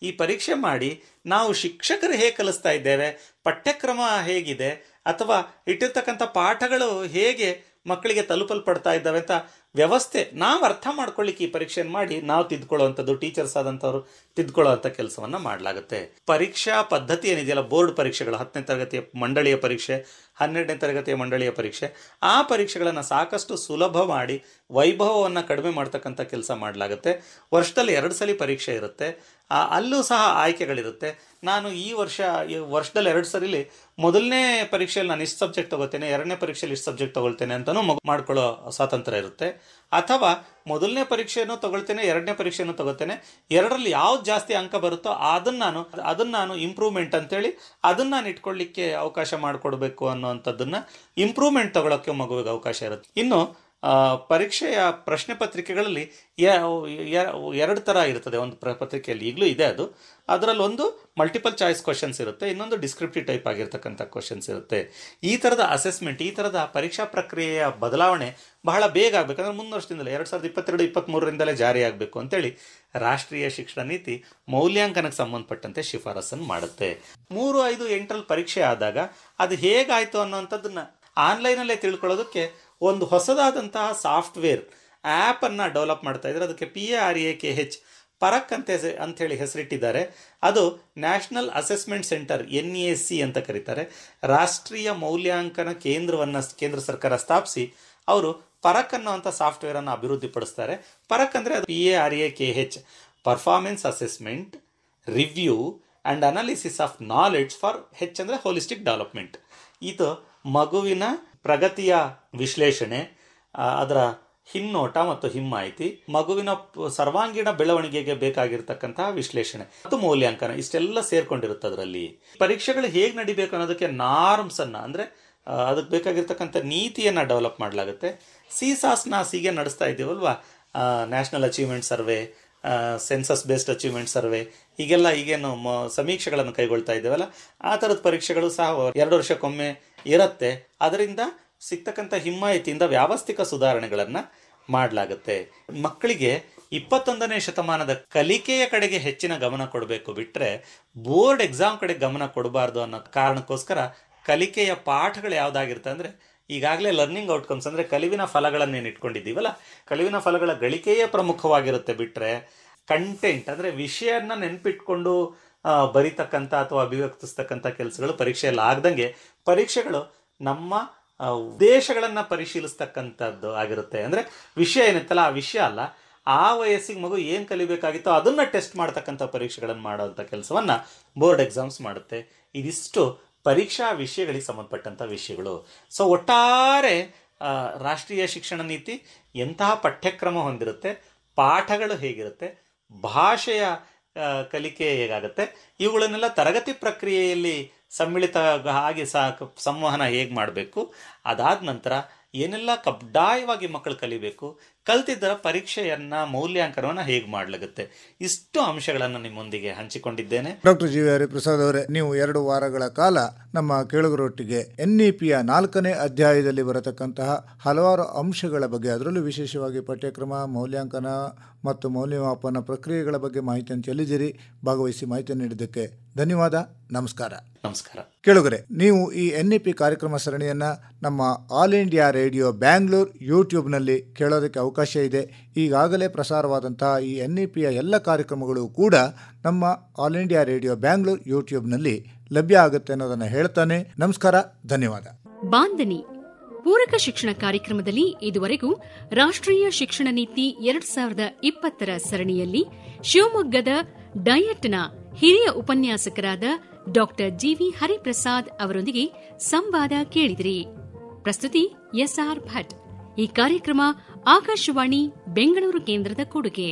ಈ ಪರೀಕ್ಷೆ ಮಾಡಿ ನಾವು ಶಿಕ್ಷಕರು ಹೇಗೆ ಕಲಿಸ್ತಾ ಇದ್ದೇವೆ ಪಠ್ಯಕ್ರಮ ಹೇಗಿದೆ ಅಥವಾ ಇಟ್ಟಿರ್ತಕ್ಕಂಥ ಪಾಠಗಳು ಹೇಗೆ ಮಕ್ಕಳಿಗೆ ತಲುಪಲ್ಪಡ್ತಾ ಇದ್ದಾವೆ ಅಂತ ವ್ಯವಸ್ಥೆ ನಾವು ಅರ್ಥ ಮಾಡ್ಕೊಳ್ಳಿಕ್ಕೆ ಈ ಪರೀಕ್ಷೆಯನ್ನು ಮಾಡಿ ನಾವು ತಿದ್ಕೊಳ್ಳುವಂಥದ್ದು ಟೀಚರ್ಸ್ ಆದಂಥವ್ರು ತಿದ್ಕೊಳ್ಳುವಂಥ ಕೆಲಸವನ್ನು ಮಾಡಲಾಗುತ್ತೆ ಪರೀಕ್ಷಾ ಪದ್ಧತಿ ಏನಿದೆಯಲ್ಲ ಬೋರ್ಡ್ ಪರೀಕ್ಷೆಗಳು ಹತ್ತನೇ ತರಗತಿಯ ಮಂಡಳಿಯ ಪರೀಕ್ಷೆ ಹನ್ನೆರಡನೇ ತರಗತಿಯ ಮಂಡಳಿಯ ಪರೀಕ್ಷೆ ಆ ಪರೀಕ್ಷೆಗಳನ್ನು ಸಾಕಷ್ಟು ಸುಲಭ ಮಾಡಿ ವೈಭವವನ್ನು ಕಡಿಮೆ ಮಾಡ್ತಕ್ಕಂಥ ಕೆಲಸ ಮಾಡಲಾಗುತ್ತೆ ವರ್ಷದಲ್ಲಿ ಎರಡು ಸಲ ಪರೀಕ್ಷೆ ಇರುತ್ತೆ ಅಲ್ಲೂ ಸಹ ಆಯ್ಕೆಗಳಿರುತ್ತೆ ನಾನು ಈ ವರ್ಷ ಈ ವರ್ಷದಲ್ಲಿ ಎರಡು ಸರಿಲಿ ಮೊದಲನೇ ಪರೀಕ್ಷೆಯಲ್ಲಿ ನಾನು ಇಷ್ಟು ಸಬ್ಜೆಕ್ಟ್ ತಗೋತೇನೆ ಎರಡನೇ ಪರೀಕ್ಷೆಯಲ್ಲಿ ಇಷ್ಟು ಸಬ್ಜೆಕ್ಟ್ ತೊಗೊಳ್ತೇನೆ ಅಂತಲೂ ಮಾಡ್ಕೊಳ್ಳೋ ಸ್ವಾತಂತ್ರ್ಯ ಇರುತ್ತೆ ಅಥವಾ ಮೊದಲನೇ ಪರೀಕ್ಷೆಯನ್ನು ತಗೊಳ್ತೇನೆ ಎರಡನೇ ಪರೀಕ್ಷೆಯನ್ನು ತಗೊಳ್ತೇನೆ ಎರಡರಲ್ಲಿ ಯಾವ್ದು ಜಾಸ್ತಿ ಅಂಕ ಬರುತ್ತೋ ಅದನ್ನ ನಾನು ಅದನ್ನ ನಾನು ಇಂಪ್ರೂವ್ಮೆಂಟ್ ಅಂತೇಳಿ ಅದನ್ನ ನಾನು ಇಟ್ಕೊಳ್ಳಿಕ್ಕೆ ಅವಕಾಶ ಮಾಡಿಕೊಡ್ಬೇಕು ಅನ್ನೋವಂಥದ್ದನ್ನು ಇಂಪ್ರೂವ್ಮೆಂಟ್ ತಗೊಳ್ಳೋಕ್ಕೆ ಮಗುವಿಗೆ ಅವಕಾಶ ಇರುತ್ತೆ ಇನ್ನು ಪರೀಕ್ಷೆಯ ಪ್ರಶ್ನೆ ಪತ್ರಿಕೆಗಳಲ್ಲಿ ಎರಡು ಥರ ಇರ್ತದೆ ಒಂದು ಪ್ರ ಪತ್ರಿಕೆಯಲ್ಲಿ ಈಗಲೂ ಇದೆ ಅದು ಅದರಲ್ಲಿ ಒಂದು ಮಲ್ಟಿಪಲ್ ಚಾಯ್ಸ್ ಕ್ವಶನ್ಸ್ ಇರುತ್ತೆ ಇನ್ನೊಂದು ಡಿಸ್ಕ್ರಿಪ್ಟಿವ್ ಟೈಪ್ ಆಗಿರ್ತಕ್ಕಂಥ ಕ್ವಶನ್ಸ್ ಇರುತ್ತೆ ಈ ಥರದ ಅಸೆಸ್ಮೆಂಟ್ ಈ ಥರದ ಪರೀಕ್ಷಾ ಪ್ರಕ್ರಿಯೆಯ ಬದಲಾವಣೆ ಬಹಳ ಬೇಗ ಆಗಬೇಕಂದ್ರೆ ಮುಂದಿನ ವರ್ಷದಿಂದಲೇ ಎರಡು ಸಾವಿರದ ಇಪ್ಪತ್ತೆರಡು ಇಪ್ಪತ್ತ್ಮೂರರಿಂದಲೇ ಜಾರಿಯಾಗಬೇಕು ಅಂತೇಳಿ ರಾಷ್ಟ್ರೀಯ ಶಿಕ್ಷಣ ನೀತಿ ಮೌಲ್ಯಾಂಕನಕ್ಕೆ ಸಂಬಂಧಪಟ್ಟಂತೆ ಶಿಫಾರಸನ್ನು ಮಾಡುತ್ತೆ ಮೂರು ಐದು ಎಂಟರಲ್ಲಿ ಪರೀಕ್ಷೆ ಆದಾಗ ಅದು ಹೇಗಾಯಿತು ಅನ್ನೋವಂಥದ್ದನ್ನು ಆನ್ಲೈನಲ್ಲೇ ತಿಳ್ಕೊಳ್ಳೋದಕ್ಕೆ ಒಂದು ಹೊಸದಾದಂತಹ ಸಾಫ್ಟ್ವೇರ್ ಆ್ಯಪನ್ನು ಡೆವಲಪ್ ಮಾಡ್ತಾ ಇದ್ದಾರೆ ಅದಕ್ಕೆ P A R A K H Parakh ಅಂತ ಅಂಥೇಳಿ ಹೆಸರಿಟ್ಟಿದ್ದಾರೆ ಅದು national assessment centre N S C ಅಂತ ಕರೀತಾರೆ ರಾಷ್ಟ್ರೀಯ ಮೌಲ್ಯಾಂಕನ ಕೇಂದ್ರವನ್ನು ಕೇಂದ್ರ ಸರ್ಕಾರ ಸ್ಥಾಪಿಸಿ ಅವರು ಪರಕ್ ಅನ್ನೋವಂಥ ಸಾಫ್ಟ್ವೇರನ್ನು ಅಭಿವೃದ್ಧಿಪಡಿಸ್ತಾರೆ ಪರಕ್ ಅಂದರೆ ಅದು P A R A K H performance assessment review and analysis of knowledge for H ಅಂದರೆ ಹೋಲಿಸ್ಟಿಕ್ ಡೆವಲಪ್ಮೆಂಟ್ ಇದು ಮಗುವಿನ ಪ್ರಗತಿಯ ವಿಶ್ಲೇಷಣೆ ಅದರ ಹಿನ್ನೋಟ ಮತ್ತು ಹಿಮ್ಮಾಹಿತಿ ಮಗುವಿನ ಸರ್ವಾಂಗೀಣ ಬೆಳವಣಿಗೆಗೆ ಬೇಕಾಗಿರ್ತಕ್ಕಂತಹ ವಿಶ್ಲೇಷಣೆ ಮತ್ತು ಮೌಲ್ಯಾಂಕನ ಇಷ್ಟೆಲ್ಲ ಸೇರ್ಕೊಂಡಿರುತ್ತೆ ಅದರಲ್ಲಿ ಪರೀಕ್ಷೆಗಳು ಹೇಗೆ ನಡಿಬೇಕು ಅನ್ನೋದಕ್ಕೆ ನಾರ್ಮ್ಸ್ ಅನ್ನ ಅಂದ್ರೆ ಅದಕ್ಕೆ ಬೇಕಾಗಿರ್ತಕ್ಕಂಥ ನೀತಿಯನ್ನು ಡೆವಲಪ್ ಮಾಡಲಾಗುತ್ತೆ ಸಿ ಸಾಸ್ನ ನಡೆಸ್ತಾ ಇದ್ದೀವಲ್ವಾ national achievement survey census based achievement survey ಹೀಗೆಲ್ಲ ಈಗೇನು ಸಮೀಕ್ಷೆಗಳನ್ನು ಕೈಗೊಳ್ತಾ ಇದ್ದೇವಲ್ಲ ಆ ಥರದ ಪರೀಕ್ಷೆಗಳು ಸಹ ಎರಡು ವರ್ಷಕ್ಕೊಮ್ಮೆ ಇರುತ್ತೆ ಅದರಿಂದ ಸಿಗ್ತಕ್ಕಂಥ ಹಿಮ್ಮಾಯಿತಿಯಿಂದ ವ್ಯಾವಸ್ಥಿಕ ಸುಧಾರಣೆಗಳನ್ನು ಮಾಡಲಾಗುತ್ತೆ ಮಕ್ಕಳಿಗೆ ಇಪ್ಪತ್ತೊಂದನೇ ಶತಮಾನದ ಕಲಿಕೆಯ ಕಡೆಗೆ ಹೆಚ್ಚಿನ ಗಮನ ಕೊಡಬೇಕು ಬಿಟ್ಟರೆ ಬೋರ್ಡ್ ಎಕ್ಸಾಮ್ ಕಡೆ ಗಮನ ಕೊಡಬಾರ್ದು ಅನ್ನೋ ಕಾರಣಕ್ಕೋಸ್ಕರ ಕಲಿಕೆಯ ಪಾಠಗಳು ಯಾವುದಾಗಿರುತ್ತೆ ಅಂದರೆ ಈಗಾಗಲೇ ಲರ್ನಿಂಗ್ ಔಟ್ಕಮ್ಸ್ ಅಂದರೆ ಕಲಿವಿನ ಫಲಗಳನ್ನೇನು ಇಟ್ಕೊಂಡಿದ್ದೀವಲ್ಲ ಕಲಿವಿನ ಫಲಗಳ ಗಳಿಕೆಯೇ ಪ್ರಮುಖವಾಗಿರುತ್ತೆ ಬಿಟ್ಟರೆ ಕಂಟೆಂಟ್ ಅಂದರೆ ವಿಷಯನ ನೆನಪಿಟ್ಕೊಂಡು ಬರಿತಕ್ಕಂಥ ಅಥವಾ ಅಭಿವ್ಯಕ್ತಿಸ್ತಕ್ಕಂಥ ಕೆಲಸಗಳು ಪರೀಕ್ಷೆಯಲ್ಲಿ ಆಗ್ದಂಗೆ ಪರೀಕ್ಷೆಗಳು ನಮ್ಮ ಉದ್ದೇಶಗಳನ್ನು ಪರಿಶೀಲಿಸ್ತಕ್ಕಂಥದ್ದು ಆಗಿರುತ್ತೆ ಅಂದರೆ ವಿಷಯ ಏನಿತ್ತಲ್ಲ ಆ ವಿಷಯ ಅಲ್ಲ ಆ ವಯಸ್ಸಿಗೆ ಮಗು ಏನು ಕಲಿಬೇಕಾಗಿತ್ತೋ ಅದನ್ನು ಟೆಸ್ಟ್ ಮಾಡ್ತಕ್ಕಂಥ ಪರೀಕ್ಷೆಗಳನ್ನು ಮಾಡೋವಂಥ ಕೆಲಸವನ್ನು ಬೋರ್ಡ್ ಎಕ್ಸಾಮ್ಸ್ ಮಾಡುತ್ತೆ ಇದಿಷ್ಟು ಪರೀಕ್ಷಾ ವಿಷಯಗಳಿಗೆ ಸಂಬಂಧಪಟ್ಟಂಥ ವಿಷಯಗಳು ಸೊ ಒಟ್ಟಾರೆ ರಾಷ್ಟ್ರೀಯ ಶಿಕ್ಷಣ ನೀತಿ ಎಂತಹ ಪಠ್ಯಕ್ರಮ ಹೊಂದಿರುತ್ತೆ ಪಾಠಗಳು ಹೇಗಿರುತ್ತೆ ಭಾಷೆಯ ಕಲಿಕೆ ಹೇಗಾಗುತ್ತೆ ಇವುಗಳನ್ನೆಲ್ಲ ತರಗತಿ ಪ್ರಕ್ರಿಯೆಯಲ್ಲಿ ಸಮ್ಮಿಳಿತ ಆಗಿ ಸಾ ಸಂವಹನ ಹೇಗೆ ಮಾಡಬೇಕು ಅದಾದ ನಂತರ ಏನೆಲ್ಲ ಕಡ್ಡಾಯವಾಗಿ ಮಕ್ಕಳು ಕಲಿಬೇಕು ಕಲ್ತಿದ್ದರ ಪರೀಕ್ಷೆಯನ್ನ ಮೌಲ್ಯಾಂಕನವನ್ನ ಹೇಗೆ ಮಾಡಲಾಗುತ್ತೆ ಇಷ್ಟು ಅಂಶಗಳನ್ನು ನಿಮ್ಮೊಂದಿಗೆ ಹಂಚಿಕೊಂಡಿದ್ದೇನೆ ಡಾಕ್ಟರ್ ಜಿ ಹರಿ ಪ್ರಸಾದ್ ಅವರೇ ನೀವು ಎರಡು ವಾರಗಳ ಕಾಲ ನಮ್ಮ ಕೇಳುಗರೊಟ್ಟಿಗೆ ಪಿಯ ನಾಲ್ಕನೇ ಅಧ್ಯಾಯದಲ್ಲಿ ಬರತಕ್ಕಂತಹ ಹಲವಾರು ಅಂಶಗಳ ಬಗ್ಗೆ ಅದರಲ್ಲೂ ವಿಶೇಷವಾಗಿ ಪಠ್ಯಕ್ರಮ ಮೌಲ್ಯಾಂಕನ ಮತ್ತು ಮೌಲ್ಯಮಾಪನ ಪ್ರಕ್ರಿಯೆಗಳ ಬಗ್ಗೆ ಮಾಹಿತಿಯನ್ನು ಚೆಲ್ಲಿದಿರಿ ಭಾಗವಹಿಸಿ ಮಾಹಿತಿ ನೀಡಿದ್ದಕ್ಕೆ ಧನ್ಯವಾದ ನಮಸ್ಕಾರ ನಮಸ್ಕಾರ ಕೇಳುಗರೆ ನೀವು ಈ ಎನ್ ಪಿ ಕಾರ್ಯಕ್ರಮ ಸರಣಿಯನ್ನ ನಮ್ಮ ಆಲ್ ಇಂಡಿಯಾ ರೇಡಿಯೋ ಬ್ಯಾಂಗ್ಳೂರ್ ಯೂಟ್ಯೂಬ್ನಲ್ಲಿ ಕೇಳೋದಕ್ಕೆ ಅವಕಾಶ ಅವಕಾಶ ಇದೆ ಈಗಾಗಲೇ ಪ್ರಸಾರವಾದಂತಹ ಈ ಎನ್ ಇ ಪಿಯ ಎಲ್ಲ ಕಾರ್ಯಕ್ರಮಗಳು ಕೂಡ ನಮ್ಮ ಆಲ್ ಇಂಡಿಯಾ ರೇಡಿಯೋ ಬ್ಯಾಂಗ್ಳೂರ್ ಯೂಟ್ಯೂಬ್ನಲ್ಲಿ ಲಭ್ಯ ಆಗುತ್ತೆ ಅನ್ನೋದನ್ನು ಹೇಳ್ತಾನೆ ನಮಸ್ಕಾರ ಧನ್ಯವಾದ ಬಾಂಧನಿ ಪೂರಕ ಶಿಕ್ಷಣ ಕಾರ್ಯಕ್ರಮದಲ್ಲಿ ಇದುವರೆಗೂ ರಾಷ್ಟ್ರೀಯ ಶಿಕ್ಷಣ ನೀತಿ ಎರಡ್ ಸಾವಿರದ ಇಪ್ಪತ್ತರ ಸರಣಿಯಲ್ಲಿ ಶಿವಮೊಗ್ಗದ ಡಯಟ್ನ ಹಿರಿಯ ಉಪನ್ಯಾಸಕರಾದ ಡಾ ಜಿವಿ ಹರಿಪ್ರಸಾದ್ ಅವರೊಂದಿಗೆ ಸಂವಾದ ಕೇಳಿದಿರಿ ಪ್ರಸ್ತುತಿ ಎಸ್ಆರ್ ಭಟ್ ಈ ಕಾರ್ಯಕ್ರಮ ಆಕಾಶವಾಣಿ ಬೆಂಗಳೂರು ಕೇಂದ್ರದ ಕೊಡುಗೆ